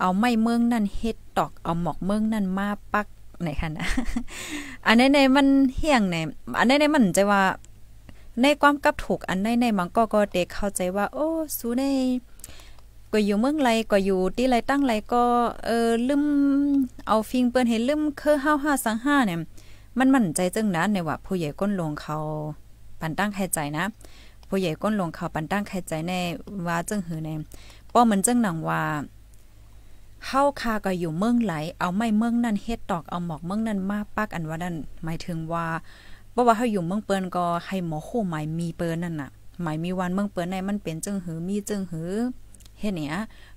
เอาไม่เมืองนั่นเฮ็ดตอกเอาหมอกเมืองนั่นมาปัก ไหนคะนะอันในในมันเฮี้ยงไหนอันในในมันใจว่า ในความกับถูกอันในในมันก็ก็เด็กเข้าใจว่า โอ้สู้ในก็อยู่เมืองไรก็อยู่ที่ไรตั้งไรก็เออลืมเอาฟิงเปิ้นเห้ลืมเคอห้าห้าสังห้าเนี่ย มันมั่นใจจังนะในว่า ผู้ใหญ่ก้นลงเขาปันตั้งแค่ใจนะผู้ใหญ่ก้นหลวงเขาปันตั้งใครใจในว่าจึงหือในป้อมันจึงหนังว่า เข้าคาก็อยู่เมืองไหลเอาไม่เมืองนั่นเฮ็ดตอกเอาหมอกเมืองนั่นมาปักอันว่านั่นหมายถึงว่าบ่ว่าเฮาอยู่เมืองเปิ้นก็ให้หมอคู่หมายมีเปิ้นนั่นน่ะหมายมีวันเมืองเปิ้นในมันเป็นจึงหือมีจึงหือเฮ็ดเนี่ย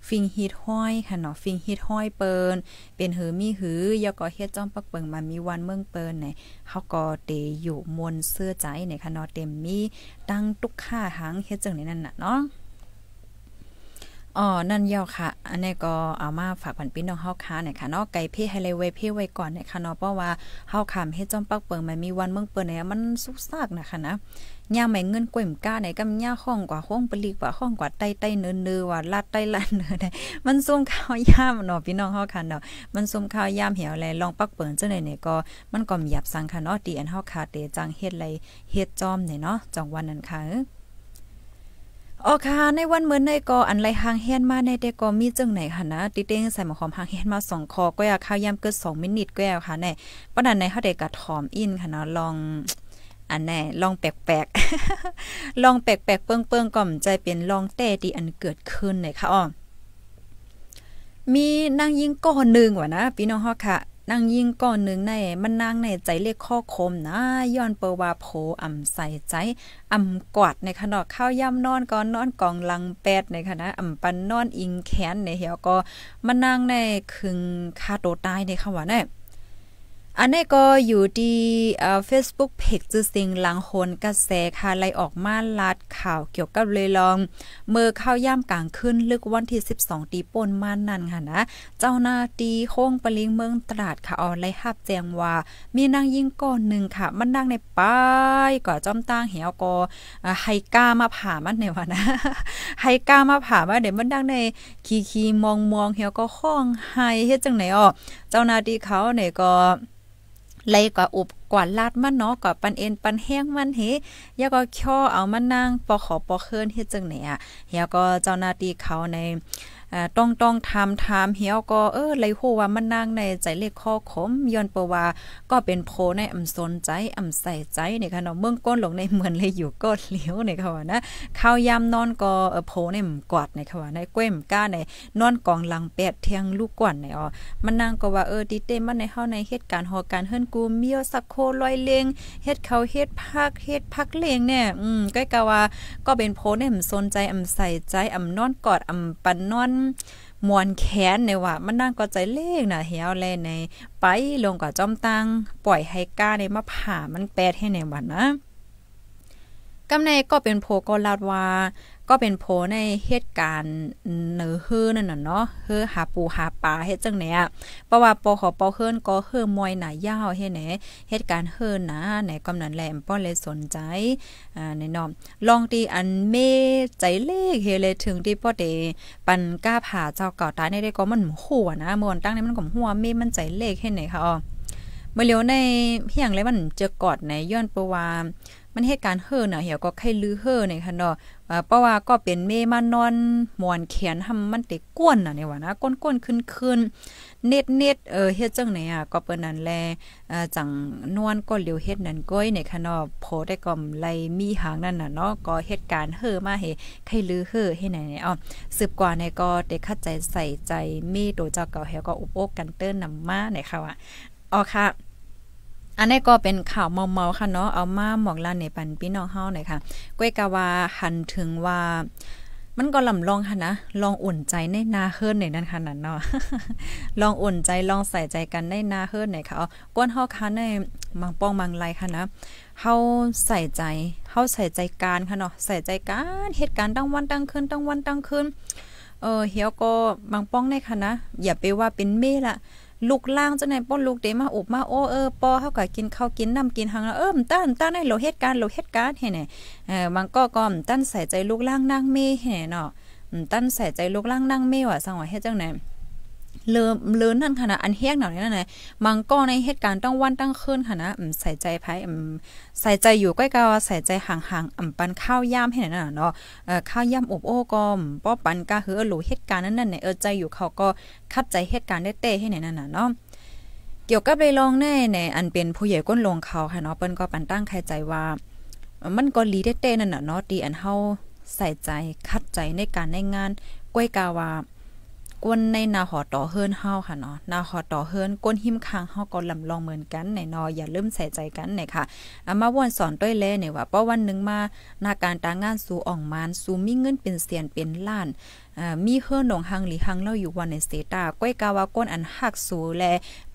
ฟิงฮิดห้อยค่ะเนาะฟิงฮิดห้อยเปินเป็นหือมีหือยอก็เฮ็ดจ้อมปักเปิงมามีวันเมืองเปินไหนเฮาก็เตอยู่มนเสื้อใจในค่ะเนาะเต็มมีตั้งตุกค่าหางเฮ็ดจังในนั่นน่ะ เนาะอ๋อ นั่นยยาค่ะ อันนี้ก็เอามาฝากผันพี่น้องเฮาค้าหน่อยค่ะเนาะไก่เพ่ให้เลยเว้เพ่ไว้ก่อนเนี่ยค่ะเนาะ เพราะว่าเฮาคำเฮ็ดจอมปักเปิงมันมีวันเมืองเปิ้นเนี่ยมันสุกซากนะคะนะย่าไม่เงินกล้วยมก้าไหนกำย่าห้องกว่าห้องปลีกว่าห้องกว่าใต้ใต้เนื้อเนื้อว่าลาดใต้ลาดเนื้อได้มันซุ่มข้าวย่ามเนาะพี่น้องเฮาค่ะเนาะ มันซุ่มข้าวย่ามเหี่ยวแลลองปักเปิงจังไหนเนี่ยก็ มันก็มีหยับสังค่ะเนาะดีอันเฮาคาเตจังเฮ็ดไรเฮ็ดจอมเนี่ยเนาะจังวันนั้นค่ะอ๋อค่ะในวันเหมือนในกออันไรหางเฮียนมาในเดกอมีจังไหนค่ะนะติเต้งใส่หมอหอมหางเฮียนมาสองคอก็อยากข้าวยำเกิดสองมินิทก็อล้วค่ะในปนันในเขาเด็กกระถอมอินค่ะนะลองอันแน่ลองแปลกๆลองแปลกๆเปิ้งๆก่อมใจเป็นลองแต่ดีอันเกิดขึ้นเลยค่ะอ๋อมีนางยิงก่อหนึ่งว่ะนะพี่น้องฮอค่ะนางยิงก่อนหนึ่งในมันนางในใจเรียกข้อคมนะย้อนเปว่าโผอ่ำใส่ใจ อ่ำกวาดในขนอข้าวย่ำนอนก่อน นอนกองลังแปดในคณะอ่ำปันนอนอิงแขนในเหี่ยวก็มันนางในคึงคาโตตายในคำว่าเนี่อันนี้ก็อยู่ที่เฟซบุ๊กเพจจือสิงหลังโหนกระแสค่ะ ไล่ออกมาลัด ข่าวเกี่ยวกับเลยลอง เมื่อเข้าย่ากลางขึ้น ลึกวันที่12ตีป่นมานั่นค่ะนะ เจ้าหน้าตีโค้งปลิง เมืองตราดค่ะออนไล่ฮับแจงว่า มีนางยิ่งก้อนหนึ่งค่ะ มันนั่งในป้าย ก่อจอมตั้งเหี่ยวก็ไฮก้ามาผ่ามันในว่ยวะนะไฮก้ามาผ่ามาเดี๋ยวมันนั่งในคีคีมองมองเหี่ยวก็ห้องไฮเฮ็ดจังไหนอ๋อเจ้าหน้าตีเขาเนี่ยก็ไลกว่าอุบกว่าลาดมันเนาะกว่าปันเอ็นปันแห้งมันเฮยาก็ข้อเอามันนางปอขอปอเคินเฮ็ดจังไหนอ่ะยาก็เจ้าหน้าที่เขาในอ่ต้องต้อง ถาถามเหี่ยวก็เออไหลโหว่ามันนางในใจเลขข้อขมย้อนเปว่าก็เป็นโพในอำสนใจอำใส่ใจนี่ค่ะเนาะเมืองก้นหลงในเหมือนเลยอยู่ก็เลี้ยวนี่ค่ะว่านะข้าวยานอนก็โพในหมกอดนี่ค่ะว่า ในก้มก้าในนอนกองหลังแปดเที่ยงลูกก่อนในอ๋อมันนางก็ว่าเออดีเต้มันในเฮาในเหตุการณ์หอการเฮิรนกูเมียวสักโคลอยเลง เฮ็ดเขาเฮ็ดพักเฮ็ดพักเลงเนี่ยอืมก็กะว่าก็เป็นโพในอำสนใจอำใส่ใจอำนอนกอดอำปันนอนมวนแขนเนี่ยว่ามันนั่งก็ใจเล็กน่ะเหี่ยวแลใน ไปลงกับจอมตัง ปล่อยให้ก้าในมาผ่ามันแปดให้ในวันนะ กำในก็เป็นโพก็ลาดว่าก็เป็นโพในเหตุการณ์เนื้อเฮือนั่นน่ะเนาะเฮือหาปูหาปลาเฮ็ดจังไหนอ่ะเพราะว่าปอขอปอเฮือนก็เฮือมวยหนายาวเฮ็ดไหนเหตุการณ์เฮือนนะไหนกำนันแลมป้อเลยสนใจ อ่าในนอมลองตีอันเมใจเลขเฮเลยถึงที่ป้อเดปันก้าผ่าเจ้าเก่าตายในได้ก็มันหัวนะมวนตั้งนี่มันก็หัวเมมันใจเลขเฮ็ดไหนคะอ๋อเมื่อเรยวในเพียงไรมันเจอกอดในย้อนประวา มันเหตุการณ์เฮ่อน่ะเหี่ยก็ไข้ลือเฮ่อในค่ะเนาะเพราะว่าก็เป็นเมมานอนมวนเขียนทำมันเตก้นน่ะนี่ว่านะก้นๆขึ้นๆเน็ดๆเออเฮ็ดจังไหนอ่ะก็เปิ้นนั่นแล่จังนวนก็เหลียวเฮ็ดนั่นก้อยในคะนาะโพได้ก่อมไลมีหางนั่นน่ะเนาะก็เหตุการ์เฮอมาให้ใครลือเฮอให้ไหนอ๋อสืบกว่าในก็เด็กเข้าใจใส่ใจมีโตเจ้าเก่าเฮก็อุปโภคกันเติ้นนำมาในค่ะว่าอ๋อค่ะอันนี้ก็เป็นข่าวเมา ๆ ค่ะเนาะ เอามาหมอกลานในปันพี่น้องเฮาหน่อยค่ะก้วยกาวาหันถึงว่า มันก็ลำลองค่ะนะ ลองอุ่นใจในนาเฮิร์นในนั้นค่ะนั่นเนาะ ลองอุ่นใจลองใส่ใจกันในนาเฮิร์นหน่อยค่ะก้นเฮาค่ะใน บางป้องบางไรค่ะนะเฮาใส่ใจเฮาใส่ใจการค่ะเนาะ ใส่ใจการเหตุการณ์ตั้งวันตั้งคืนตั้งวันตั้งคืน เออเฮียวก็บางป้องในค่ะนะ อย่าไปว่าเป็นเม่ละลูกล่างจ้าไหนป้นลูกเดมาอบมาโอเออปอเขาก็กินข้าวกินน้ำกินหังเออมตั้นตั้นให้เราเหตุการเรเหตุการเห็้แน่เออมันก็ก็ตั้นใส่ใจลูกล่างนั่งเม่เห็้เนาะตั้นใส่ใจลูกล่างนั่งเม่ว่าสังว่าเฮ็ดจ้าไหนเลิมเลินทั้นคณะอันเฮียกหน่อยนั่นละมังก็ในเหตุการณ์ต้องวันตั้งคืนค่ะนะ ใส่ใจไพ่ใส่ใจอยู่ก้อยกาใส่ใจห่างๆ่างปันข้าวย่ามให้หน่อยเนาะเข้าวย่ำอบโอ้ก็ป้อปันกาเฮือหลูเหตุการณ์นั่นๆเนี่ยเออใจอยู่เขาก็คับใจเหตุการณ์ได้เต้ให้หน่อยนั่นน่ะเนาะ เกี่ยวกับเลยลองแน่ในอันเป็นผู้ใหญ่ก้นลงเขาค่ะเนาะ เปิ้นก็ปันตั้งใครใจว่า มันก็ลีได้เต้นั่นน่ะเนาะดีอันเฮาใส่ใจคัดใจในการในงานก้อยกาว่าก้นในนาหอต่อเฮิรนเฮาค่ะเนาะนาหอต่อเฮิรนก้นหิมคางเฮาก็ลำลองเหมือนกันในนออย่าลืมใส่ใจกันในค่ะอามาวนสอนด้วยแลเนี่ยว่าเพราะวันนึงมาหน้าการตางานสู่อ่องมานสู่มีเงินเป็นเสียนเป็นล้านมีเฮือหนองหังหลีหังเล่าอยู่วันในสเตตาก้อยกาวาก้นอันหักสูแล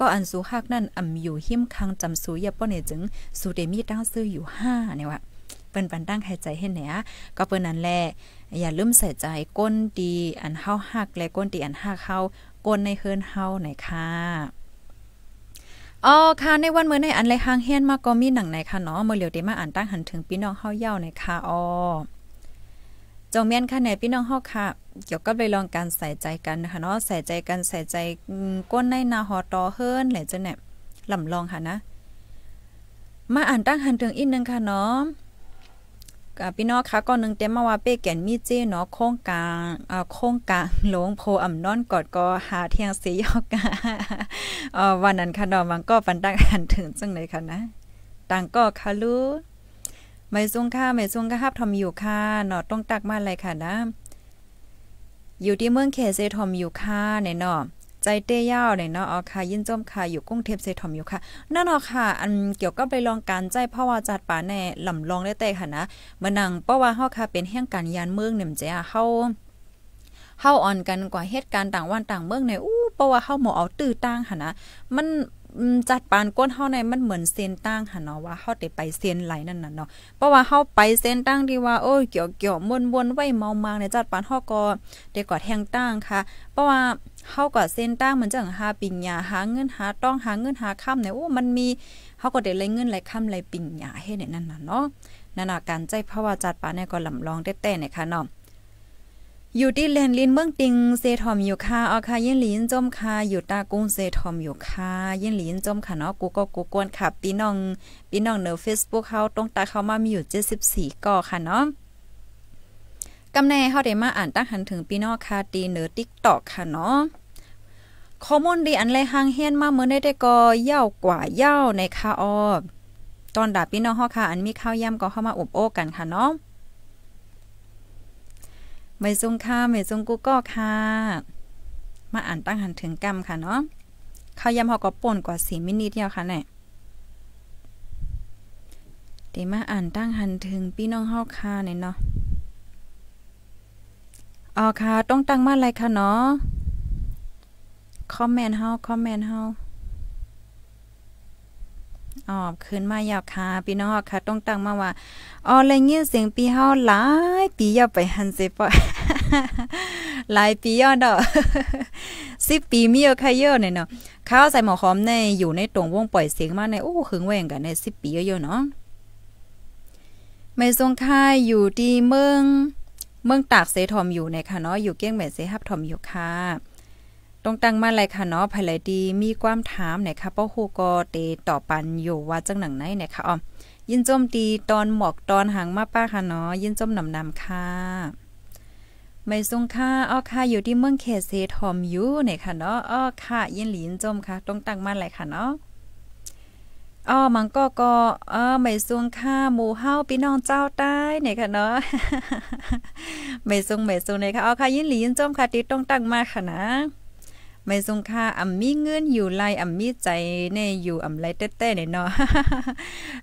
ก็อันสูหักนั่นอำอยู่หิมคังจำสูอย่าป้อเนี่ยจึงสูเดมีตั้งซื้ออยู่ 5เนี่ยว่าเปิ้นปันตั้งหาใจให้แหนก็เปิ้นนั้นแหละอย่าลืมใส่ใจก้นดี อันเฮาหัก และก้นดีอันหักเฮาก้นในเฮือนเฮาไหนค่ะอ๋อค่ะในวันเมื่อในอันไรห่างเฮียนมาก็มีหนังไหนค่ะเนาะเมื่อเหลียวเดมาอ่านตั้งหันถึงพี่น้องเฮาเย่าหนค่ะอ๋อจงเมียนค่ะในพี่น้องเฮาค่ะเกี่ยวกับไปลองการใส่ใจกันนะคะเนาะใส่ใจกันใส่ใจก้นในนาหอตอเฮิรนแหละจ้ะเนี่ยลำลองค่ะนะ มาอ่านตั้งหันถึงอีกนึงค่ะเนาะพี่น้องคะก่อนหนึ่งเต็มมาว่าเป้แก่นมีเจ้เนาะโครงการอ่าโครงการหลวงโพอำนอนกอดก็หาเที่ยงสียอกาเอ่อวันนั้นค่ะเนาะมันก็ปันตั้งหันถึงจังเลยค่ะนะ ต่างก็คะลู ไม่ซุงค่ะไม่ซุงก็ฮับทอมอยู่ค่ะเนาะต้องตักมาเลยค่ะนะ อยู่ที่เมืองเคเซทอมอยู่ค่ะเนี่ยเนาะใจเต้ยาวเนี่ยเนาะอ๋อค่ะยินจมค่ะอยู่กุ้งเทปเซทอมอยู่ค่ะนั่นอ๋อค่ะ อันเกี่ยวกับไปลองการใจพ่อว่าจัดป่าแน่ลำลองได้แต่ค่ะนะมันนังเพราะว่าเฮาค่ะเป็นแห่งการยานเมืองเนี่ยเจ้จะเฮาเฮาอ่อนกันกว่าเหตุการณ์ต่างวันต่างเมืองในอู้เพราะว่าเฮาหมอเอาตื้อต่างค่ะนะ มันจัดปานก้นเฮาในมันเหมือนเส้นตั้งหันเนาะว่าเฮาได้ไปเส้นไหลนั่นน่ะเนาะเพราะว่าเฮาไปเส้นตั้งที่ว่าโอ้ยเกี่ยวเกี่ยวมวนๆไว้ เมามางในจัดปานเฮาก็ได้กอดแทงตั้งค่ะ เพราะว่าเฮาก็เส้นตั้งมันจังหาปิญญาหาเงินหาต้องหาเงินหาค่ำเนี่ยโอ้ มันมีเฮาก็ได้ไหลเงินไหลค่ำไหลปิญญาเฮ็ดในนั่นน่ะเนาะนั่นน่ะการใจเพราะว่าจัดปานเนี่ยก็ลำลองแต่ๆเนี่ยค่ะเนาะอยู่ที่แลนลินเมืองติงเซทอมอยู่ค่ะเอาค่ะยินหลินจมค่ะอยู่ตากุ้งเซทอมอยู่ค่ะยินหลินจมค่ะเนาะกูก็กูกวนค่ะพี่น้องพี่น้องเนอเฟซบุ๊กเขาตรงตาเขามามีอยู่74ก่อค่ะเนาะกำแน่เฮาได้มาอ่านตั้งหันถึงพี่น้องค่ะตีเนอ t ิ k กตอกค่ะเนาะข้อมูลดีอันไรหางเฮียนมาเมื่อได้ได้ก็เย่ากว่าเย่าในค่ะออตอนดาบพี่น้องเฮาค่ะอันมีข้าวย่ำก็เข้ามาอบโอ้ กันค่ะเนาะไม่ซุงค่าไม่ซุงกูก็ค่ะมาอ่านตั้งหันถึงกรรมค่ะเนาะเขายำหอกก็ป่นกว่าสีมินิเดียวค่ะเนี่ยเดี๋ยวมาอ่านตั้งหันถึงพี่น้องเฮาค่ะเนี่ยเนาะอ๋อค่ะต้องตั้งมาอะไรคะเนาะคอมเมนต์เฮาคอมเมนต์เฮาออบขึ้นมายาวค่ะพี่น้องค่ะ ต้องตั้งมาว่าอ๋อเลยยินเสียงปีเฮาหลายปียาวไปหันเสปะหลาย ปียอดดอกสิปีมีเยอะค่เยอะเนี่ยเนาะข้าวใส่หมอหอมในอยู่ในตรงวง ปล่อยเสียงมาในโอ้หึงแหว่งกันในสิปีเยอะเนาะไม่ทรงค่ายอยู่ที่เมืองเมืองตากเสถอมอยู่ในค่ะเนาะอยู่เก้งแม่เสฮับถอมอยู่ค่ะตรงตั้งมาเลยค่ะเนาะภายหลายดีมีความถามไหนค่ะป้อฮูก็เตต่อปันอยู่ว่าจังหนังไหนไหนค่ะอ๋อ ยินจมตีตอนหมอกตอนหางมาป้าค่ะเนาะ ยินจมนำนำค่ะ ไม่ซงค่าอ้อค่ะอยู่ที่เมืองเขตเซทอมอยู่ไหนค่ะเนาะอ้อค่ะ ยินหลินจมค่ะตรงตั้งมาเลยค่ะเนาะอ๋อมังก็ก็เออไม่ซวงค่าหมูเฮาพี่น้องเจ้าใต้เนี่ยค่ะเนาะ ไม่ซวงไม่ซวงเลยค่ะอ๋อค่ะ ยินหลียินจอมค่ะติดต้องตั้งมาค่ะนะไม่ทรงค่าอ่ำมีเงินอยู่ไรอ่ำมีใจในอยู่อ่ำไรเต้ๆเนี่ยเนาะ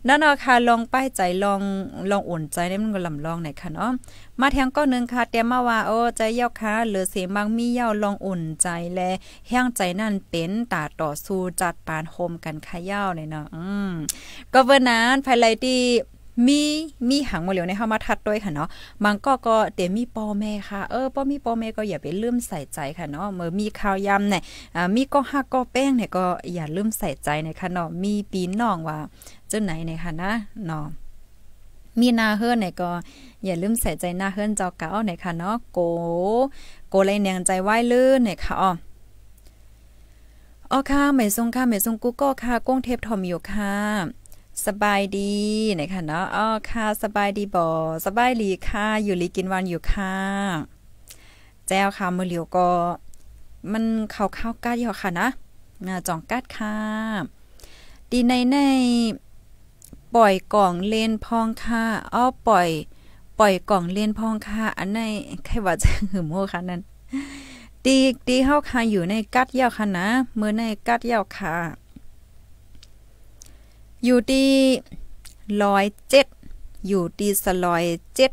นั่นเนาะค่ะลองป้ายใจลองลองอุ่นใจในมันก็ลำลองหน่อยค่ะเนาะมาแทงก้อนนึงค่ะแต่มาว่า โอ้ใจเย้าค่ะเหลือเสียงบางมีเย้าลองอุ่นใจและแห้งใจนั่นเป็นตาต่อสู้จัดปานโฮมกันค่ะเย้าเนี่ยเนาะอืม ก็เวอร์นั้นภายไลที่มีมีหังมาเหลียวในเข้ามาทัดด้วยค่ะเนาะ มันก็ก็เตมีปอแม่ค่ะ เออปอมีปอแม่ก็อย่าไปลืมใส่ใจค่ะเนาะ เมื่อมีข่าวยำเนี่ย มีก็ฮักก็แป้งเนี่ยก็อย่าลืมใส่ใจในค่ะเนาะ มีปีน้องว่าเจ้าไหนในค่ะนะเนาะ มีนาเฮือนเนี่ยก็อย่าลืมใส่ใจหน้าเฮือนเจ้าเก่าในค่ะเนาะ โก โกเลยเนียงใจไหว้ลื่นเนี่ยค่ะ อ๋ออ๋อค่ะหม่ซุงค่ะหม่ซุงกูก็ค่ะกงเทปทอมอยู่ค่ะสบายดีนะคะเนาะอ๋อค่ะ สบายดีบอสบายลีค่ะอยู่ลีกินวันอยู่ค่ะแจ้วค่ะมือเหลียวก็มันเขาเข้าวกัดอยู่ค่ะนะนะจ่องกัดค่ะดีในในปล่อยกล่องเลนพองค่ะอ้อปล่อย ปล่อยกล่องเลนพองค่ะอันในใครว่าจะหืมโมค่ะนั้นตีตีเข้าค่ะอยู่ในกัดเยาวค่ะนะมือในกัดเยาวค่ะอยู่ที่ร้อยเจ็ดอยู่ที่สลอยเจ็ด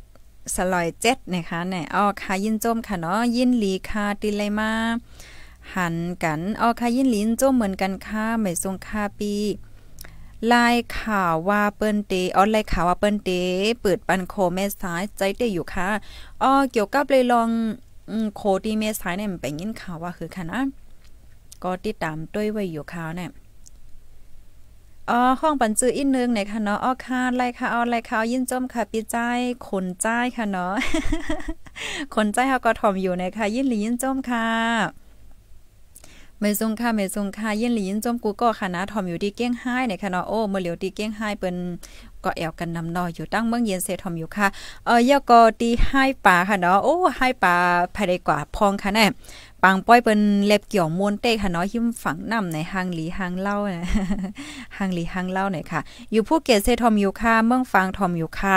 สลอยเจ็ดนะคะเนี่ย อ๋อค่ะยินจมค่ะเนาะยินหลีค่ะติเลยมาหันกัน อ๋อค่ะยินหลีนจมเหมือนกันค่ะไม่ทรงค่าปีลายข่าวว่าเปิ้นเตออลายข่าวว่าเปิ้นเตเปิดปันโคเมสายใจเตอยู่ค่ะอ๋อเกี่ยวกับเลยลองโคตีเมสายเนี่ยมันไปยินข่าวว่าคือค่ะนะ ก็ติดตามด้วยไว้อยู่ข่าวเนี่ยอ๋อห้องปันจืออีกนึงไหนค่ะเนาะอ๋อค่ะไล่ค่ะเอาไล่ค่ะยินจมค่ะปีใจขนใจค่ะเนาะขนใจเฮาก็ถ่อมอยู่นคคะยินหลียินจมค่ะเมซุงค่ะเมซุงค่ะยินหลียินจมกูก็ค่ะนะถ่อมอยู่ที่เกี้ยงไห้เนี่ยค่ะเนาะโอ้เมื่อเหลียวที่เกี้ยงไห้เป็นก็แอวกันนำนออยู่ตั้งเมืองเย็นเซทอมอยู่ค่ะเออยาก็ตีให้ป่าค่ะเนาะโอ้ให้ป่าภายในกว่าพองค่ะแน่ปังป้อยเป็นเล็บเกี่ยวมวนเตะค่ะเนาะหิมฝังนำในหางหลีหางเล่าหางหลีหางเล่าหน่อยค่ะ อยู่ผู้เก็ตเซทอมอยู่ค่ะเมืองฟางทอมอยู่ค่ะ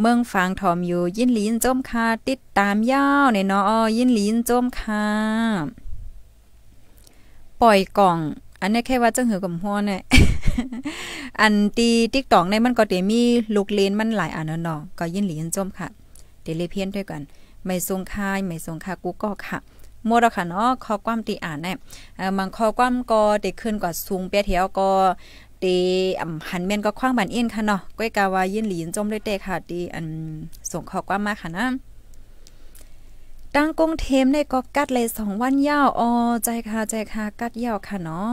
เมืองฟางทอมอยู่ ยินหลีนจมค่ะ ติดตามยาวในเนาะยินหลีนจมค่ะปล่อยกล่อง อันนี้แค่ว่าจังหือกับหัวเนี่ย อันตีติ๊กตอกในมันก็เตมีลูกเลนมันหลายอันเนาะก็ยินหลียินจมค่ะเดลเพียนด้วยกันไม่ทรงคายไม่ทรงคากูก็ค่ะมดวเราค่ะเนาะข้อความตีอ่านเนี่ยบางข้อความก็เดกขึ้นกว่าสูงเปียเทียวก็ตีหันเมียนก็คว้างบันเอี้ยนค่ะเนาะก้อยกาวายินหลีนจมด้วยเตะค่ะตีอันส่งข้อความมาค่ะนะ ตั้งกงเทมในก็กัดเลยสองวันยาวอ๋อใจค่ะใจค่ะกัดยาวค่ะเนาะ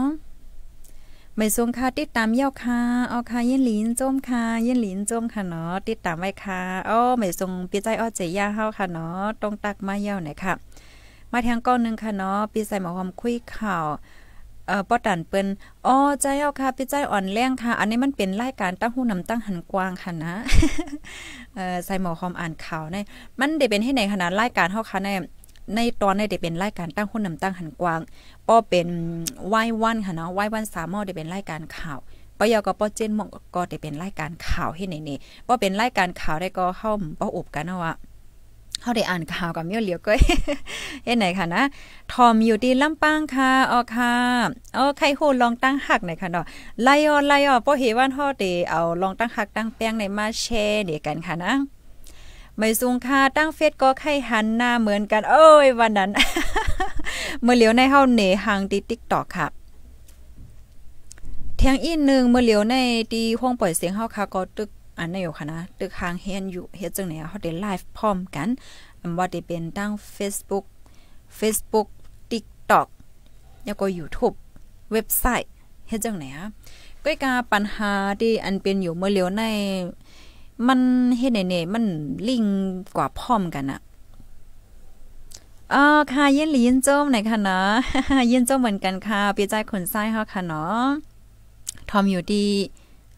ไม่ทรงค่ะติดตามเย้าค่ะเอาค่ะเย็นหลินจมค่ะ เย็นหลินจมค่ะเนาะ ติดตามไว้ค่ะ อ๋อไม่ทรงปีใจอ้อเจียเฮาค่ะเนาะตรงตักมาเย้าหน่อยค่ะ มาทางก้อนนึงค่ะเนาะ ปีใส่หมอวอมคุยข่าว เอ่อป้อตันเปิ้นอ๋อใจเอาค่ะ ปีใจอ่อนแรงค่ะ อันนี้มันเป็นรายการตั้งหูนำตั้งหันกว้างค่ะนะ เอ่อใส่หมอวอมอ่านข่าวในมันได้เป็นให้ไหนขนาดรายการเฮาค่ะในในตอนในเดเป็นรายการตั้งคนนำตั้งหันกวาง ป้อเป็นไหว้วันค่ะเนาะไหว้วันสามอเดเป็นรายการข่าวปยก็ป้อเจนหมอก็ได้เป็นรายการข่าวให้ในนี้ป้อเป็นรายการข่าวได้ก็เข้าป้ออบกันเนาะเขาได้อ่านข่าวกับเมียวเหลียวก็เห็นไหนค่ะนะ ทอมอยู่ดีลำปางค่ะอ๋อค่ะอ๋อใครโหลองตั้งหักหน่อยค่ะเนาะ ไลออนไลออนป้อเฮวันฮอเดเอาลองตั้งหักตั้งแป้งในมาแชร์เดียกันค่ะนะไม่สูงค่าตั้งเฟซก็ไข้หันหน้าเหมือนกันเอ้ยวันนั้นเมื่อเหลียวในเฮาเหนหังติติ๊กตอกค่ะเทียงอีหนึ่งเมื่อเหลียวในดีห้องปล่อยเสียงเฮาค่ะก็ตึกอันนี้นอยู่ค่ะนะ ตึกหางเฮียนอยู่เฮ็ดจังไหนเฮาได้ไลฟ์ พร้อมกันอำว่าได้เป็นตั้ง Facebook Facebook TikTok แล้วก็ YouTube เว็บไซต์เฮ็ดจังไหนฮะก้อยกาปัญหาที่อันเป็นอยู่เมื่อเหลียวในมันเฮ็ดเน่ยมันลิงกว่าพร้อม กันอะอ๋อค่ะเย็นหลียนจ้มไหนคะเนาะเย็นจมเหมือนกันค่ะ เปียใจคนไส้เฮาค่ะเนาะ ทอมอยู่ดี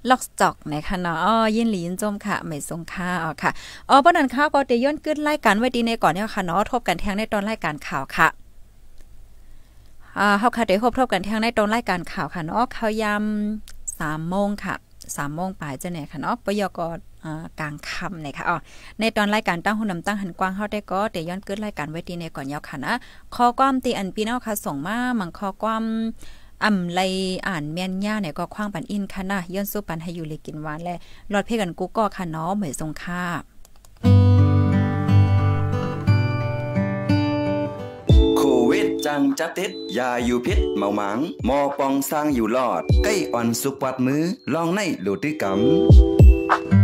ล็อกจอกนะคะเนาะอ้อยินหลียินจม ค่ะ ไม่ทรงค่าอ๋อค่ะอ๋อปนันข้าวก็เตย้อนขึ้นไล่กันไว้ดีในก่อนเนี่ยค่ะเนาะทบกันแทงในตอนไล่การข่าวค่ะ อ่าเฮาค่ะเดี๋ยวพบทบกันแทงในตอนไล่การข่าวค่ะเนาะเขายามสามโมงค่ะ สามโมงปลายจะไหนค่ะเนาะปยกกลางค่ำนะคะอ๋อ ในตอนรายการตั้งหุนนำตั้งหันกว้างเข้าได้ก็เดี๋ยวย้อนเกิดรายการไว้ดีในก่อนยาวค่ะนะ ข้อความตีอันปีนอค่ะส่งมามังข้อความอ่ำไลอ่านเมียนย่าเนี่ยก็คว้างปันอินค่ะนะย้อนสู้ปันให้อยู่เลยกินหวานและลอดเพ่กันกูก็ค่ะเนาะเหมือนทรงคาิด จังจับติดยาอยู่พิษเมาหมังมอปองสร้างอยู่รอดใกล้อ่อนสุกวัดมือลองในหลุดดืรอกำ